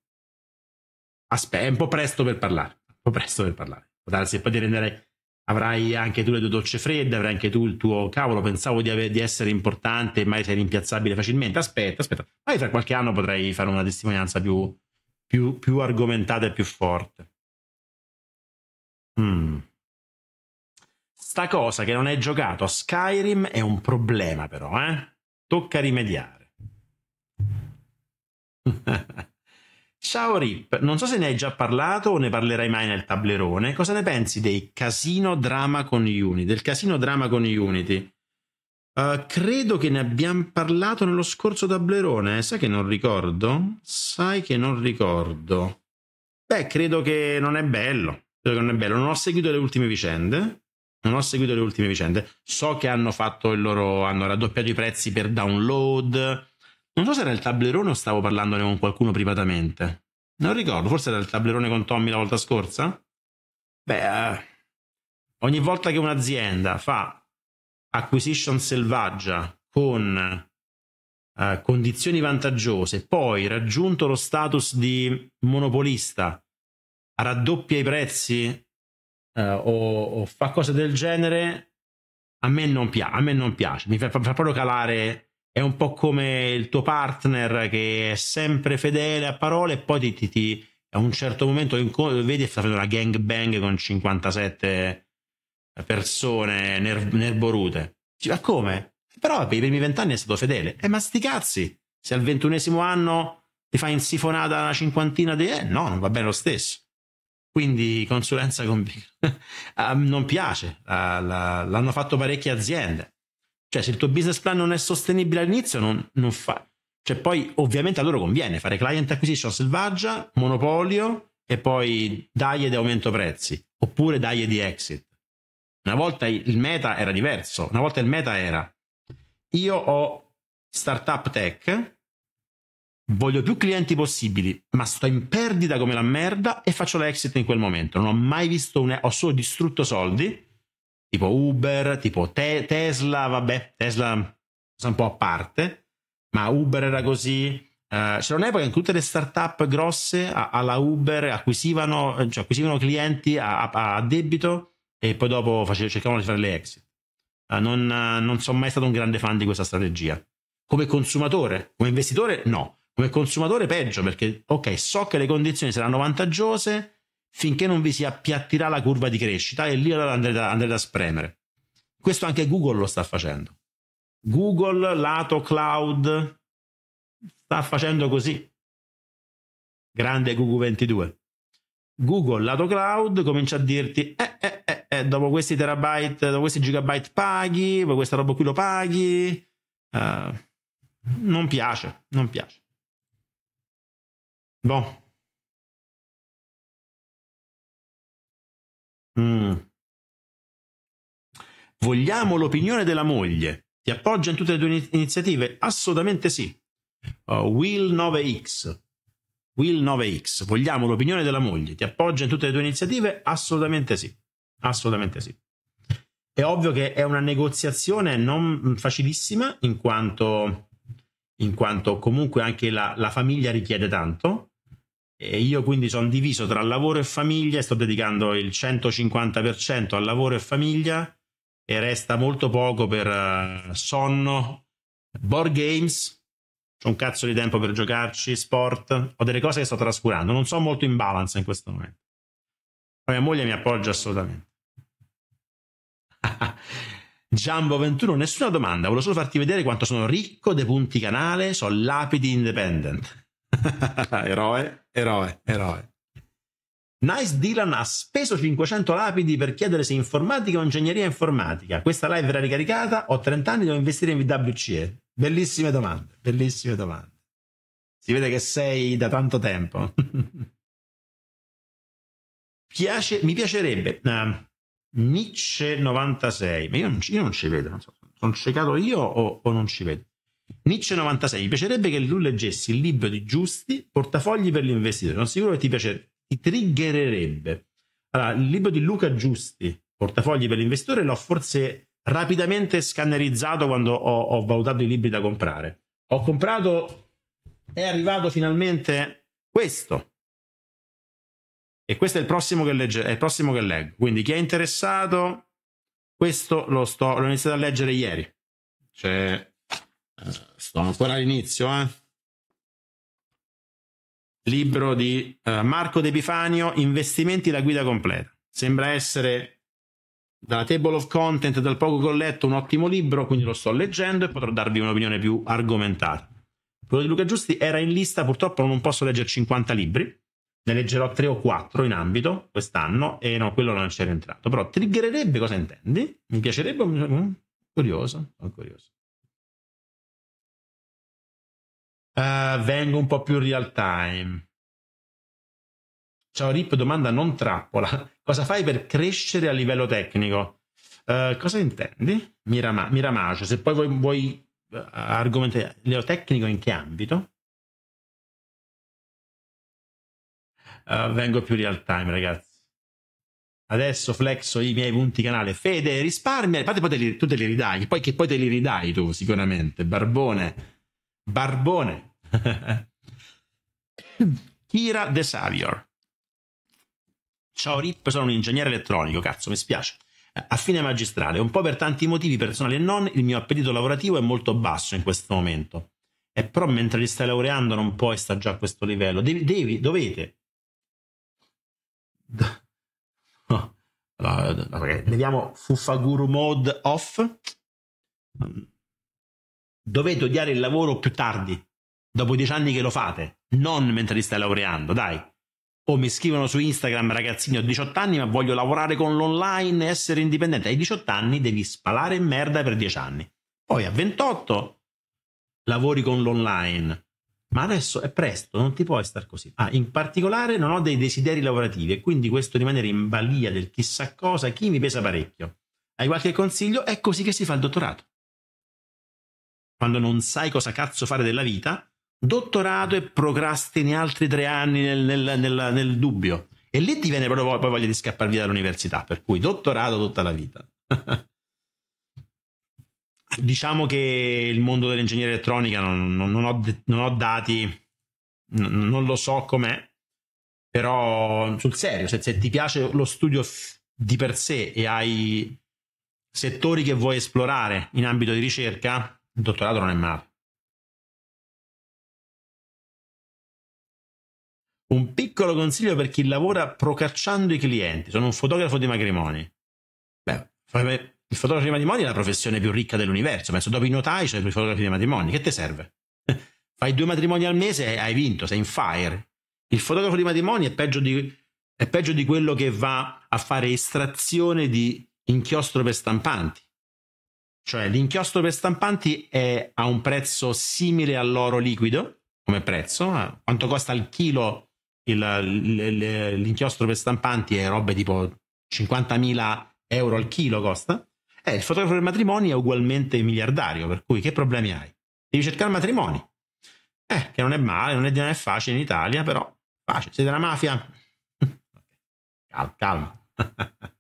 aspetta, è un po' presto per parlare. Un po' presto per parlare. Può darsi poi di rendere. Avrai anche tu le tue docce fredde, avrai anche tu il tuo cavolo. Pensavo di, ave- di essere importante ma sei rimpiazzabile facilmente. Aspetta, aspetta. Poi tra qualche anno potrai fare una testimonianza più, più, più argomentata e più forte. Mm. Sta cosa che non è giocato a Skyrim è un problema però, eh? Tocca rimediare. Ciao Rip, non so se ne hai già parlato o ne parlerai mai nel tablerone. Cosa ne pensi dei casino drama con Unity? Del casino drama con Unity? Uh, credo che ne abbiamo parlato nello scorso tablerone. Sai che non ricordo? Sai che non ricordo. Beh, credo che non è bello. Credo che non è bello. Non ho seguito le ultime vicende non ho seguito le ultime vicende. So che hanno fatto il loro. hanno raddoppiato i prezzi per download. Non so se era il tablerone o stavo parlandone con qualcuno privatamente. Non ricordo, forse era il tablerone con Tommy la volta scorsa? Beh, eh, ogni volta che un'azienda fa acquisition selvaggia con eh, condizioni vantaggiose, poi raggiunto lo status di monopolista, raddoppia i prezzi eh, o, o, fa cose del genere, a me non, pia- a me non piace, mi fa, fa, proprio calare. È un po' come il tuo partner che è sempre fedele a parole e poi ti, ti, ti a un certo momento inco- vedi e sta facendo una gang bang con 57 persone ner- nerborute. Ma come? Però per i primi vent'anni è stato fedele. E eh, ma sti cazzi! Se al ventunesimo anno ti fa insifonata una cinquantina di... Eh, no, non va bene lo stesso. Quindi consulenza con... Ah, non piace, l'hanno fatto parecchie aziende. Cioè se il tuo business plan non è sostenibile all'inizio non, non fa... Cioè poi ovviamente a loro conviene fare client acquisition selvaggia, monopolio e poi dagli di aumento prezzi oppure dagli di exit. Una volta il meta era diverso, una volta il meta era io ho startup tech Voglio più clienti possibili, ma sto in perdita come la merda e faccio l'exit in quel momento. Non ho mai visto un... ho solo distrutto soldi, tipo Uber, tipo te- Tesla, vabbè, Tesla è un po' a parte, ma Uber era così. Uh, c'era un'epoca in cui tutte le start-up grosse a- alla Uber acquisivano, cioè acquisivano clienti a-, a-, a debito e poi dopo face- cercavano di fare le exit. Uh, non, uh, non sono mai stato un grande fan di questa strategia. Come consumatore, come investitore, no come consumatore peggio perché, ok, so che le condizioni saranno vantaggiose finché non vi si appiattirà la curva di crescita e lì allora andrete, andrete a spremere. Questo anche Google lo sta facendo. Google, lato cloud, sta facendo così. Grande Google 22. Google, lato cloud, comincia a dirti, eh, eh, eh, eh, dopo questi terabyte, dopo questi gigabyte paghi, poi questa roba qui lo paghi. Uh, non piace, non piace. Bon. Mm. Vogliamo l'opinione della moglie. Ti appoggia in tutte le tue iniziative? Assolutamente sì. Uh, Will 9X. Will 9X. Vogliamo l'opinione della moglie. Ti appoggia in tutte le tue iniziative? Assolutamente sì. Assolutamente sì. È ovvio che è una negoziazione non facilissima, in quanto, in quanto comunque anche la, la famiglia richiede tanto. E io quindi sono diviso tra lavoro e famiglia, sto dedicando il 150% al lavoro e famiglia e resta molto poco per eh, sonno, board games, c'è un cazzo di tempo per giocarci, sport, ho delle cose che sto trascurando, non sono molto in balance in questo momento. Ma mia moglie mi appoggia assolutamente. Giambo 21, nessuna domanda, volevo solo farti vedere quanto sono ricco dei punti canale, sono lapidi independent. eroe, eroe, eroe. Nice Dylan ha speso 500 lapidi per chiedere se informatica o ingegneria informatica. Questa live verrà ricaricata. Ho 30 anni, devo investire in VWCE. Bellissime domande, bellissime domande. Si vede che sei da tanto tempo. Piace, mi piacerebbe. Uh, Mice 96, ma io non, io non, ci vedo. Non so, sono ciecato io o, o non ci vedo. Nietzsche 96, mi piacerebbe che lui leggesse il libro di Giusti, Portafogli per l'investitore, sono sicuro che ti, piace, ti triggererebbe. Allora, il libro di Luca Giusti, Portafogli per l'investitore, l'ho forse rapidamente scannerizzato quando ho, ho valutato i libri da comprare. Ho comprato, è arrivato finalmente questo. E questo è il prossimo che, legge, è il prossimo che leggo. Quindi chi è interessato, questo lo sto, l'ho iniziato a leggere ieri. C'è sto ancora all'inizio, eh. Libro di eh, Marco De Pifanio, Investimenti la guida completa. Sembra essere dalla table of content, dal poco che ho letto, un ottimo libro, quindi lo sto leggendo e potrò darvi un'opinione più argomentata. Quello di Luca Giusti era in lista, purtroppo non posso leggere 50 libri, ne leggerò 3 o 4 in ambito quest'anno e no, quello non c'era entrato, però triggererebbe cosa intendi? Mi piacerebbe, mm, curioso, curioso. Uh, vengo un po' più real time. Ciao Rip, domanda non trappola. Cosa fai per crescere a livello tecnico? Uh, cosa intendi? Mirama- Miramaggio, se poi vuoi, vuoi eh, argomentare tecnico in che ambito? Uh, vengo più real time, ragazzi. Adesso flexo i miei punti canale. Fede, risparmia. Infatti, poi te li, tu te li ridai, poi, che poi te li ridai tu, sicuramente. Barbone. Barbone. Kira De Savior. Ciao Rip, sono un ingegnere elettronico, cazzo, mi spiace. A fine magistrale, un po' per tanti motivi personali e non, il mio appetito lavorativo è molto basso in questo momento. E eh, però mentre li stai laureando non puoi stare già a questo livello. Devi, devi dovete. No. Allora, vediamo Fuffaguru mode off dovete odiare il lavoro più tardi, dopo dieci anni che lo fate, non mentre ti stai laureando, dai. O mi scrivono su Instagram ragazzini ho 18 anni ma voglio lavorare con l'online e essere indipendente. Ai 18 anni devi spalare merda per 10 anni. Poi a 28 lavori con l'online. Ma adesso è presto, non ti puoi star così. Ah, in particolare non ho dei desideri lavorativi e quindi questo rimanere in balia del chissà cosa, chi mi pesa parecchio. Hai qualche consiglio? È così che si fa il dottorato quando non sai cosa cazzo fare della vita, dottorato e procrastini altri tre anni nel, nel, nel, nel dubbio. E lì ti viene proprio poi voglia di scappare via dall'università, per cui dottorato tutta la vita. diciamo che il mondo dell'ingegneria elettronica non, non, non, ho, non ho, dati, non lo so com'è, però sul serio, se, se ti piace lo studio di per sé e hai settori che vuoi esplorare in ambito di ricerca, il dottorato non è male. Un piccolo consiglio per chi lavora procacciando i clienti. Sono un fotografo di matrimoni. Beh, il fotografo di matrimoni è la professione più ricca dell'universo. Penso dopo i notai c'è cioè i fotografi di matrimoni. Che ti serve? Fai due matrimoni al mese e hai vinto, sei in fire. Il fotografo di matrimoni è peggio di, è peggio di quello che va a fare estrazione di inchiostro per stampanti. Cioè l'inchiostro per stampanti è a un prezzo simile all'oro liquido come prezzo, quanto costa il chilo il, il, l'inchiostro per stampanti è robe tipo 50.000 euro al chilo costa. Eh, il fotografo del matrimonio è ugualmente miliardario, per cui che problemi hai? Devi cercare matrimoni. Eh, che non è male, non è, non è facile in Italia, però facile. sei della mafia? Calma, calma.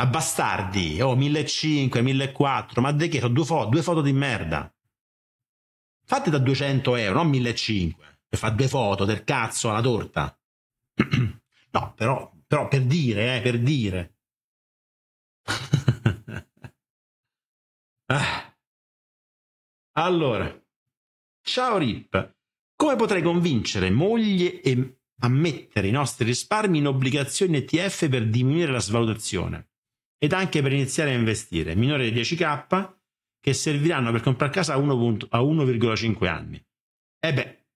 a bastardi, oh 1500, 1400, ma di che? Sono due foto, due foto di merda. Fate da 200 euro, non 1500, e fa due foto del cazzo alla torta. no, però, però per dire, eh, per dire. Ah. Allora, ciao Rip, come potrei convincere moglie e a mettere i nostri risparmi in obbligazioni ETF per diminuire la svalutazione? ed anche per iniziare a investire, minore di 10k, che serviranno per comprare casa a 1,5 anni. E eh beh,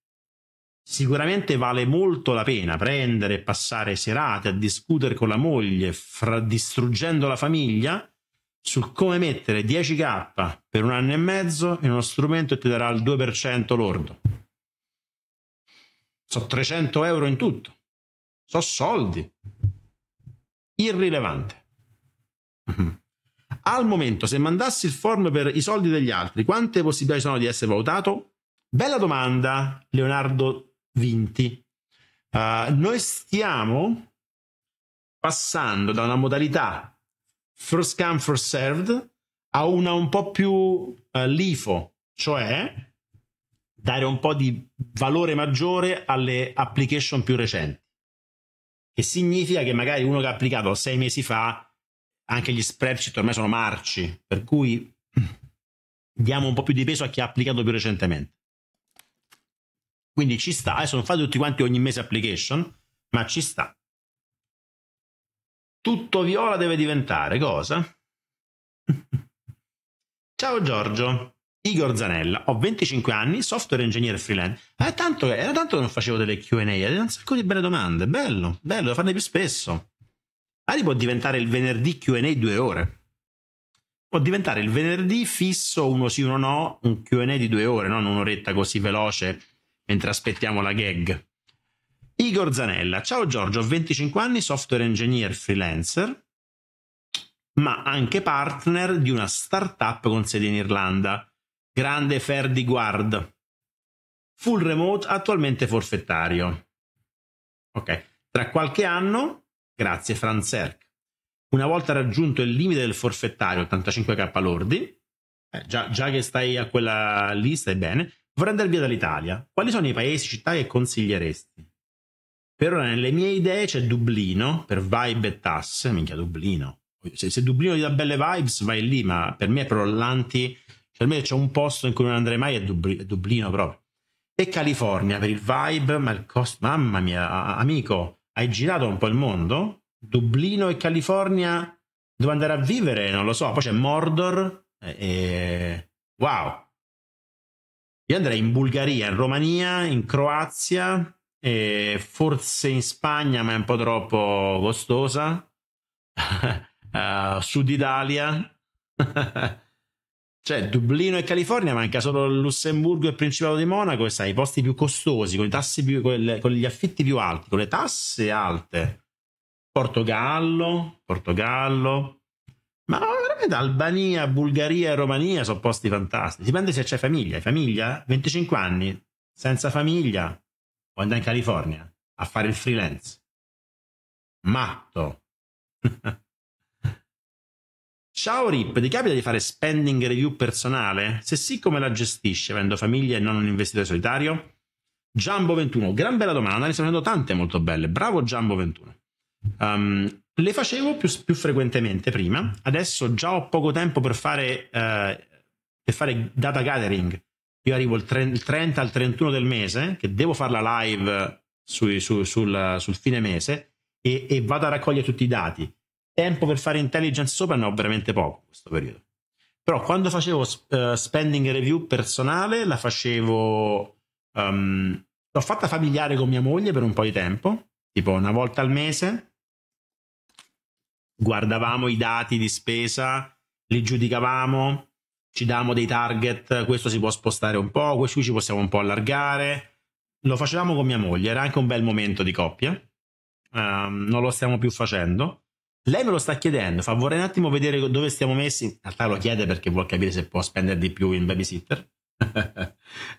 sicuramente vale molto la pena prendere e passare serate a discutere con la moglie, fra, distruggendo la famiglia, su come mettere 10k per un anno e mezzo in uno strumento che ti darà il 2% lordo. Sono 300 euro in tutto. Sono soldi. Irrilevante. Uh-huh. Al momento, se mandassi il form per i soldi degli altri, quante possibilità ci sono di essere valutato? Bella domanda, Leonardo Vinti. Uh, noi stiamo passando da una modalità first come, first served a una un po' più uh, LIFO, cioè dare un po' di valore maggiore alle application più recenti. Che significa che magari uno che ha applicato sei mesi fa anche gli spreadsheet ormai sono marci, per cui diamo un po' più di peso a chi ha applicato più recentemente. Quindi ci sta, adesso non fate tutti quanti ogni mese application, ma ci sta. Tutto viola deve diventare cosa? Ciao Giorgio, Igor Zanella, ho 25 anni, software engineer freelance. Eh, tanto, era tanto che non facevo delle QA, erano un sacco di belle domande, bello, bello, farne più spesso magari ah, può diventare il venerdì QA due ore. Può diventare il venerdì fisso uno sì, uno no, un QA di due ore, non un'oretta così veloce mentre aspettiamo la gag. Igor Zanella, ciao Giorgio, ho 25 anni, software engineer freelancer, ma anche partner di una startup con sede in Irlanda, grande Ferdi Guard, full remote, attualmente forfettario. Ok, tra qualche anno grazie Franz Erk. Una volta raggiunto il limite del forfettario, 85k lordi, eh, già, già, che stai a quella lista, è bene, vorrei andare via dall'Italia. Quali sono i paesi, città che consiglieresti? Per ora nelle mie idee c'è Dublino, per vibe e tasse, minchia Dublino. Se, se Dublino ti dà belle vibes, vai lì, ma per me è proprio l'anti... Cioè, almeno c'è un posto in cui non andrei mai, è, Dubri, è Dublino proprio e California per il vibe, ma il costo, mamma mia, amico, hai girato un po' il mondo? Dublino e California dove andare a vivere? Non lo so. Poi c'è Mordor. E... Wow. Io andrei in Bulgaria, in Romania, in Croazia, e forse in Spagna, ma è un po' troppo costosa. uh, Sud Italia. Cioè, Dublino e California, manca solo Lussemburgo e il Principato di Monaco, e sai, i posti più costosi, con, più, con, le, con gli affitti più alti, con le tasse alte. Portogallo, Portogallo. Ma veramente Albania, Bulgaria e Romania sono posti fantastici. Dipende se c'è famiglia. famiglia? 25 anni, senza famiglia, o andare in California a fare il freelance. Matto. Ciao Rip, ti capita di fare spending review personale? Se sì, come la gestisci, avendo famiglia e non un investitore solitario? Jumbo21, gran bella domanda, ne sto facendo tante molto belle, bravo Jumbo21. Um, ehm, le facevo più, più, frequentemente prima, adesso già ho poco tempo per fare, eh, per fare data gathering. Io arrivo il, tre, il, 30 al 31 del mese, che devo farla live su, su, sul, sul, fine mese, e, e vado a raccogliere tutti i dati tempo per fare intelligence sopra ne ho veramente poco in questo periodo. Però quando facevo uh, spending review personale, la facevo... Um, l'ho fatta familiare con mia moglie per un po' di tempo, tipo una volta al mese, guardavamo i dati di spesa, li giudicavamo, ci davamo dei target, questo si può spostare un po', questo ci possiamo un po' allargare. Lo facevamo con mia moglie, era anche un bel momento di coppia, um, non lo stiamo più facendo. Lei me lo sta chiedendo, fa, vorrei un attimo vedere dove stiamo messi. In realtà lo chiede perché vuol capire se può spendere di più in babysitter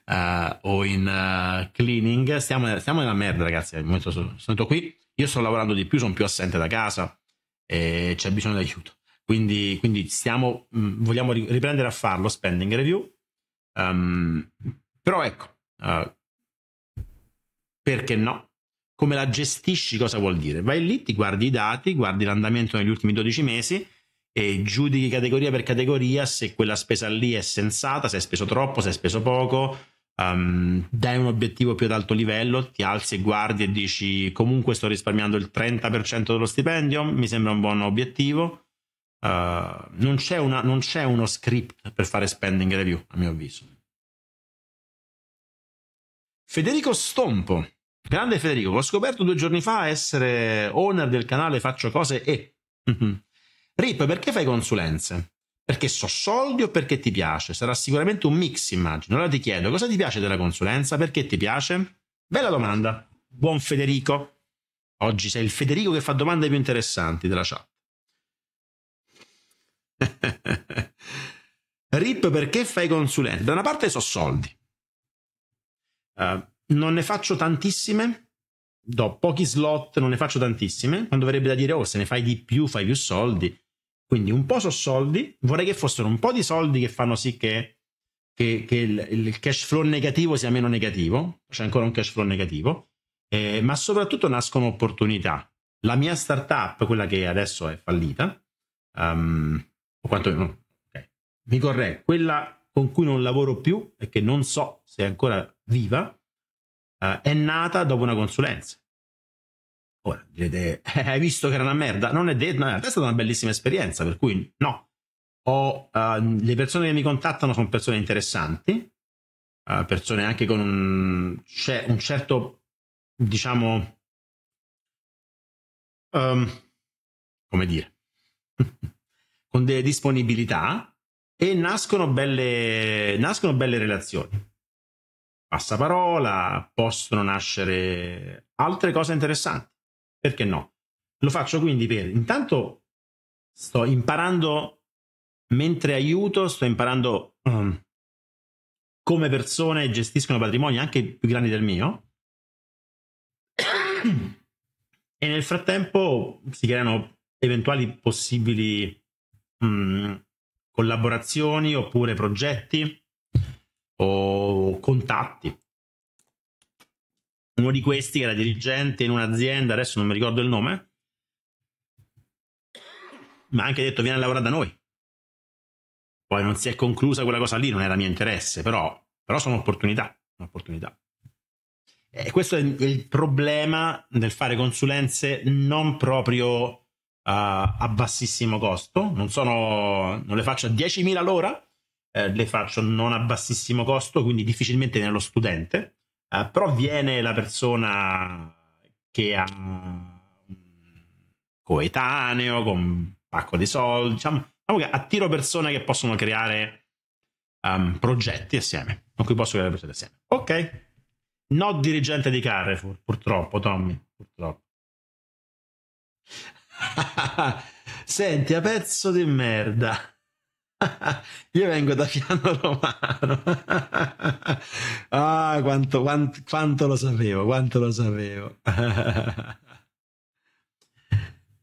uh, o in uh, cleaning. Stiamo, stiamo, nella merda, ragazzi. Al momento sono, sono qui. Io sto lavorando di più, sono più assente da casa e c'è bisogno di aiuto. Quindi, quindi stiamo, mh, mm, vogliamo riprendere a farlo spending review. Um, però ecco, uh, perché no? come la gestisci cosa vuol dire? Vai lì, ti guardi i dati, guardi l'andamento negli ultimi 12 mesi e giudichi categoria per categoria se quella spesa lì è sensata, se hai speso troppo, se hai speso poco, um, dai un obiettivo più ad alto livello, ti alzi e guardi e dici comunque sto risparmiando il 30% dello stipendio, mi sembra un buon obiettivo. Uh, non, c'è una, non c'è uno script per fare spending review, a mio avviso. Federico Stompo Grande Federico, l'ho scoperto due giorni fa essere owner del canale Faccio Cose e... Mhm. Rip, perché fai consulenze? Perché so soldi o perché ti piace? Sarà sicuramente un mix, immagino. Allora ti chiedo, cosa ti piace della consulenza? Perché ti piace? Bella domanda. Buon Federico. Oggi sei il Federico che fa domande più interessanti della chat. Rip, perché fai consulenze? Da una parte so soldi. Uh, non ne faccio tantissime, do pochi slot, non ne faccio tantissime, quando verrebbe da dire, oh, se ne fai di più, fai più soldi. Quindi un po' so soldi, vorrei che fossero un po' di soldi che fanno sì che, che, che il, il, cash flow negativo sia meno negativo, c'è ancora un cash flow negativo, eh, ma soprattutto nascono opportunità. La mia startup, quella che adesso è fallita, um, o quanto okay. mi corre, quella con cui non lavoro più e che non so se è ancora viva, uh, è nata dopo una consulenza. Ora direte, eh, hai visto che era una merda? Non è detto, è stata una bellissima esperienza, per cui no. Ho, uh, le persone che mi contattano sono persone interessanti, uh, persone anche con un, un certo, diciamo, um, come dire, con delle disponibilità e nascono belle, nascono belle relazioni passaparola, possono nascere altre cose interessanti. Perché no? Lo faccio quindi per intanto sto imparando mentre aiuto, sto imparando um, come persone gestiscono patrimoni anche più grandi del mio. E nel frattempo si creano eventuali possibili um, collaborazioni oppure progetti o contatti. Uno di questi era dirigente in un'azienda, adesso non mi ricordo il nome, ma ha anche detto vieni a lavorare da noi. Poi non si è conclusa quella cosa lì, non era mio interesse, però, però sono opportunità, opportunità. E questo è il problema nel fare consulenze non proprio Uh, a bassissimo costo, non, sono, non le faccio a 10.000 l'ora, eh, le faccio non a bassissimo costo, quindi difficilmente nello studente, eh, però viene la persona che ha coetaneo, con un pacco di soldi, diciamo, diciamo che attiro persone che possono creare um, progetti assieme, con cui posso creare progetti assieme. Ok, no dirigente di Carrefour, purtroppo, Tommy, purtroppo. Senti, a pezzo di merda. Io vengo da Fiano Romano. ah, quanto, quanto, quanto, lo sapevo, quanto lo sapevo.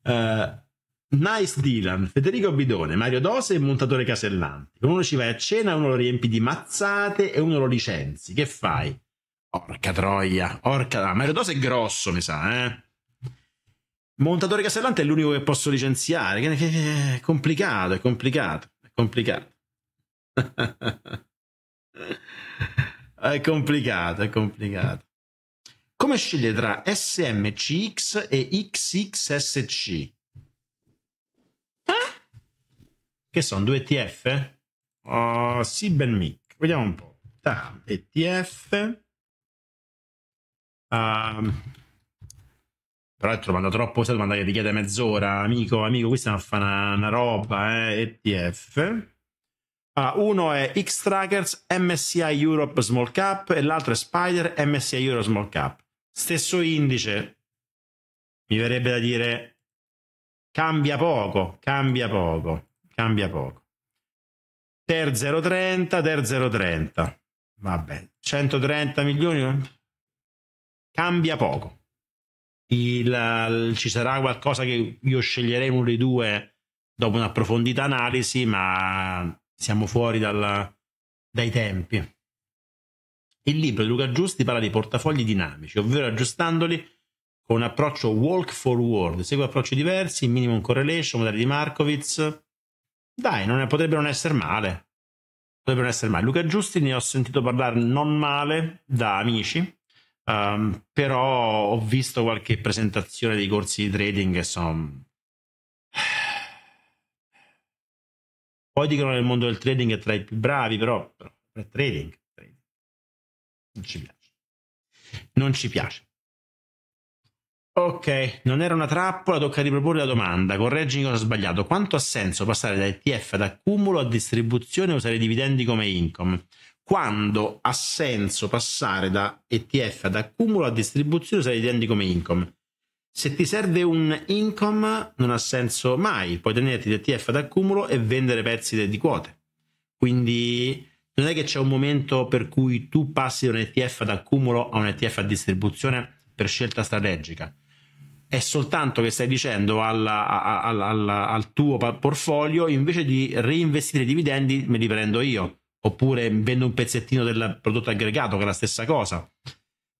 uh, nice Dylan, Federico Bidone, Mario Dose e Montatore Casellanti. Con uno ci vai a cena, uno lo riempi di mazzate e uno lo licenzi. Che fai? Orca troia, orca. Ah, Mario Dose è grosso, mi sa, eh. Montatore Casellante è l'unico che posso licenziare. Che, che, che, è complicato, è complicato complicato. è complicato, è complicato. Come scegliere tra SMCX e XXSC? Eh? Che sono due ETF? Oh, sì, ben mic. Vediamo un po'. TAM ETF. Um, però Peraltro manda troppo usato, domanda che ti chiede mezz'ora, amico, amico, questa è una, una, una roba, eh, ETF. Ah, uno è X-Trackers MSI Europe Small Cap e l'altro è Spider MSI Euro Small Cap. Stesso indice, mi verrebbe da dire, cambia poco, cambia poco, cambia poco. Ter 030, Ter 030, vabbè, 130 milioni, cambia poco il, il, eh, ci sarà qualcosa che io sceglierei uno dei due dopo un'approfondita analisi, ma siamo fuori dalla, dai tempi. Il libro di Luca Giusti parla di portafogli dinamici, ovvero aggiustandoli con un approccio walk forward, segue approcci diversi, minimum correlation, modelli di Markovitz. Dai, non è, potrebbe non essere male. Potrebbe non essere male. Luca Giusti ne ho sentito parlare non male da amici Um, però ho visto qualche presentazione dei corsi di trading che sono poi dicono nel mondo del trading è tra i più bravi però, però è trading, trading non ci piace non ci piace ok non era una trappola tocca riproporre la domanda correggimi cosa ho sbagliato quanto ha senso passare da ETF ad accumulo a distribuzione e usare dividendi come income quando ha senso passare da ETF ad accumulo a distribuzione se la intendi come income. Se ti serve un income non ha senso mai, puoi tenerti l'ETF ad accumulo e vendere pezzi di quote. Quindi non è che c'è un momento per cui tu passi da un ETF ad accumulo a un ETF a distribuzione per scelta strategica. È soltanto che stai dicendo alla, alla, alla, al tuo portfolio invece di reinvestire i dividendi me li prendo io oppure vende un pezzettino del prodotto aggregato, che è la stessa cosa.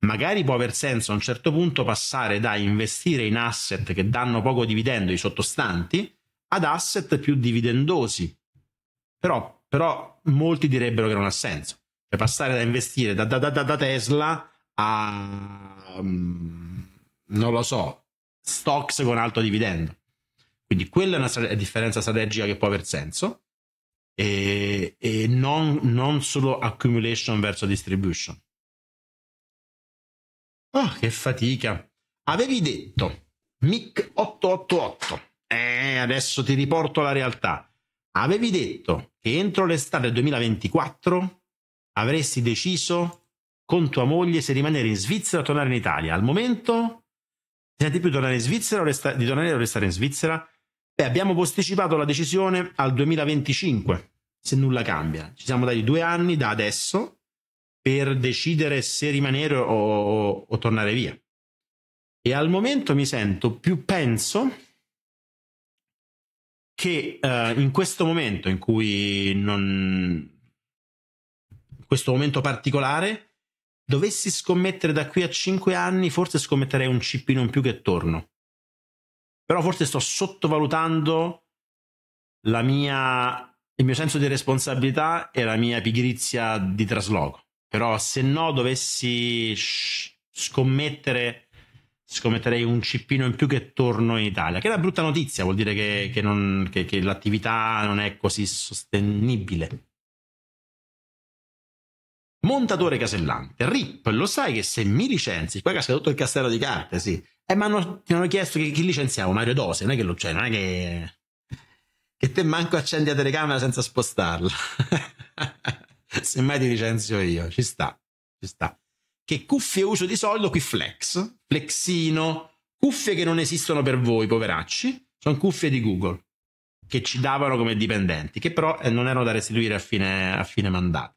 Magari può aver senso a un certo punto passare da investire in asset che danno poco dividendo i sottostanti ad asset più dividendosi. Però, però molti direbbero che non ha senso. Cioè passare da investire da, da, da, da Tesla a, mm, non lo so, stocks con alto dividendo. Quindi quella è una differenza strategica che può aver senso e, e non, non, solo accumulation verso distribution. Oh, che fatica. Avevi detto MIC 888. Eh, adesso ti riporto la realtà. Avevi detto che entro l'estate 2024 avresti deciso con tua moglie se rimanere in Svizzera o tornare in Italia. Al momento ti senti più tornare in Svizzera o resta- di tornare o restare in Svizzera? Beh, abbiamo posticipato la decisione al 2025, se nulla cambia. Ci siamo dati due anni da adesso per decidere se rimanere o, o, o tornare via. E al momento mi sento più penso che uh, in questo momento in cui non in questo momento particolare dovessi scommettere da qui a 5 anni forse scommetterei un cippino in più che torno però forse sto sottovalutando la mia, il mio senso di responsabilità e la mia pigrizia di trasloco. Però se no dovessi scommettere, scommetterei un cippino in più che torno in Italia, che è una brutta notizia, vuol dire che, che, non, che, che l'attività non è così sostenibile. Montatore Casellante, Rip, lo sai che se mi licenzi, poi casca tutto il castello di carte, sì, e eh, mi hanno, hanno, chiesto che, che, licenziamo Mario Dose, non è che lo c'è, cioè, non è che... Che te manco accendi la telecamera senza spostarla. Semmai ti licenzio io, ci sta, ci sta. Che cuffie uso di solito qui flex, flexino, cuffie che non esistono per voi, poveracci, sono cuffie di Google che ci davano come dipendenti, che però eh, non erano da restituire a fine, a fine mandato.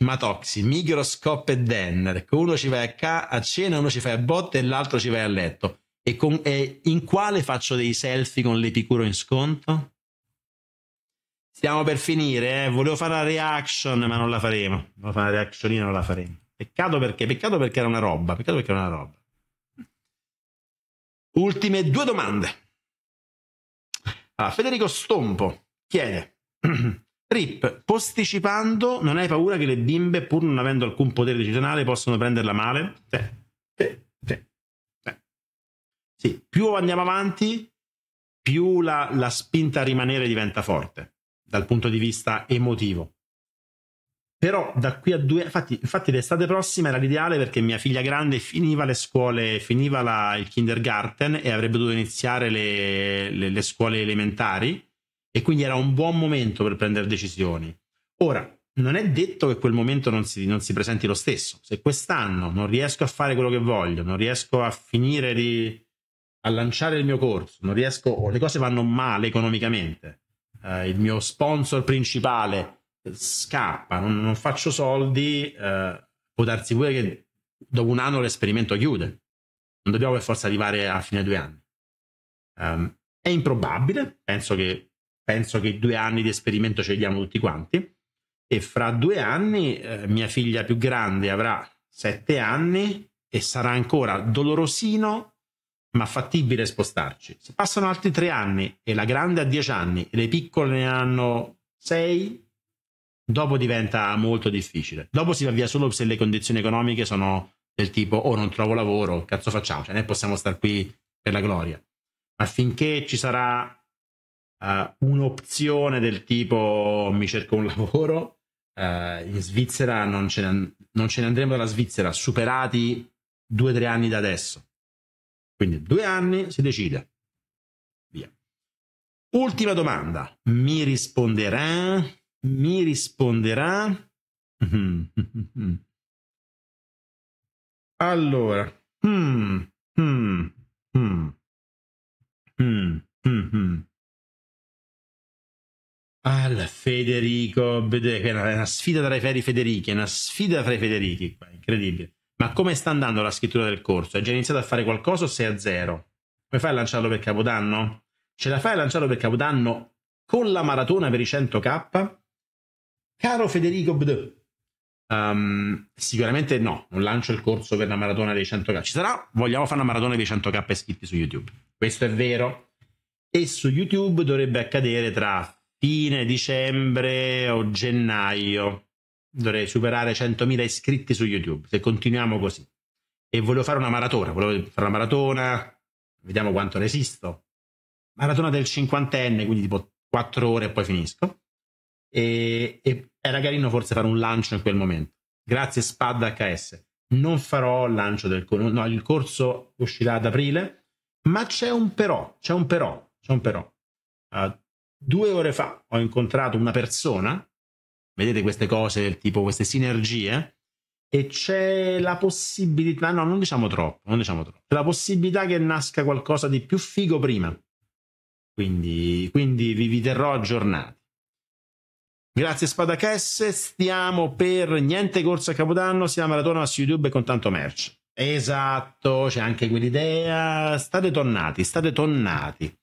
Matoxi, Microscope e Denner, che uno ci vai a, ca- a cena, uno ci fai a botte e l'altro ci vai a letto. E, con, e in quale faccio dei selfie con l'Epicuro in sconto? Stiamo per finire, eh? volevo fare la reaction, ma non la faremo. Volevo fare la reactionina, non la faremo. Peccato perché? Peccato perché era una roba. Peccato perché era una roba. Ultime due domande. Allora, Federico Stompo chiede Rip, posticipando, non hai paura che le bimbe, pur non avendo alcun potere decisionale, possano prenderla male? Beh, sì, sì. sì. sì. Più andiamo avanti, più la, la spinta a rimanere diventa forte dal punto di vista emotivo però da qui a due infatti, infatti, l'estate prossima era l'ideale perché mia figlia grande finiva le scuole finiva la, il kindergarten e avrebbe dovuto iniziare le, le, le scuole elementari e quindi era un buon momento per prendere decisioni. Ora, non è detto che quel momento non si, non si presenti lo stesso. Se quest'anno non riesco a fare quello che voglio, non riesco a finire di a lanciare il mio corso, non riesco, o le cose vanno male economicamente, eh, il mio sponsor principale scappa, non, non faccio soldi, eh, può darsi pure che dopo un anno l'esperimento chiude. Non dobbiamo per forza arrivare a fine due anni. Um, è improbabile, penso che penso che due anni di esperimento ce li diamo tutti quanti e fra due anni eh, mia figlia più grande avrà sette anni e sarà ancora dolorosino ma fattibile spostarci. Se passano altri tre anni e la grande ha dieci anni e le piccole ne hanno sei, dopo diventa molto difficile. Dopo si va via solo se le condizioni economiche sono del tipo oh non trovo lavoro, cazzo facciamo, cioè noi possiamo stare qui per la gloria. Ma finché ci sarà uh, un'opzione del tipo mi cerco un lavoro. Uh, in Svizzera non ce, ne, non ce ne andremo dalla Svizzera superati due o tre anni da adesso. Quindi due anni si decide. Via. Ultima domanda. Mi risponderà? Mi risponderà? Allora. Mm, mm, mm, al Federico, vedete che è una, sfida tra i feri Federichi, è una sfida tra i Federichi, qua, incredibile. Ma come sta andando la scrittura del corso? Hai già iniziato a fare qualcosa o sei a zero? Come fai a lanciarlo per Capodanno? Ce la fai a lanciarlo per Capodanno con la maratona per i 100k? Caro Federico Bd, um, sicuramente no, non lancio il corso per la maratona dei 100k. Ci sarà, vogliamo fare una maratona dei 100k iscritti su YouTube. Questo è vero. E su YouTube dovrebbe accadere tra fine dicembre o gennaio dovrei superare 100.000 iscritti su YouTube se continuiamo così. E volevo fare una maratona, volevo fare una maratona, vediamo quanto resisto. Maratona del cinquantenne, quindi tipo 4 ore e poi finisco. E, e era carino forse fare un lancio in quel momento. Grazie Spad HS. Non farò il lancio del corso, no, il corso uscirà ad aprile, ma c'è un però, c'è un però, c'è un però. Uh, Due ore fa ho incontrato una persona, vedete queste cose, tipo queste sinergie, e c'è la possibilità, no, non diciamo troppo, non diciamo troppo, c'è la possibilità che nasca qualcosa di più figo prima. Quindi, quindi vi, vi terrò aggiornati. Grazie Spada Chess, stiamo per niente corso a Capodanno, siamo maratona su YouTube e con tanto merce. Esatto, c'è anche quell'idea, state tornati, state tornati.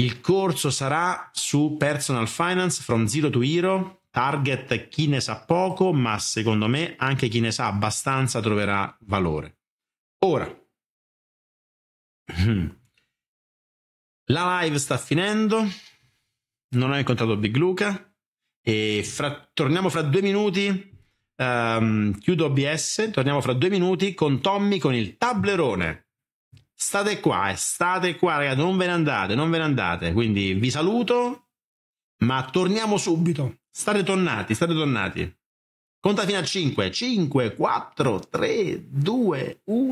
Il corso sarà su Personal Finance from Zero to Hero. Target chi ne sa poco, ma secondo me anche chi ne sa abbastanza troverà valore. Ora, la live sta finendo. Non ho incontrato Big Luca. E fra, torniamo fra due minuti. Um, chiudo OBS. Torniamo fra due minuti con Tommy con il tablerone state qua, eh, state qua, ragazzi, non ve ne andate, non ve ne andate. Quindi vi saluto, ma torniamo subito. State tornati, state tornati. Conta fino a 5, 5, 4, 3, 2, 1.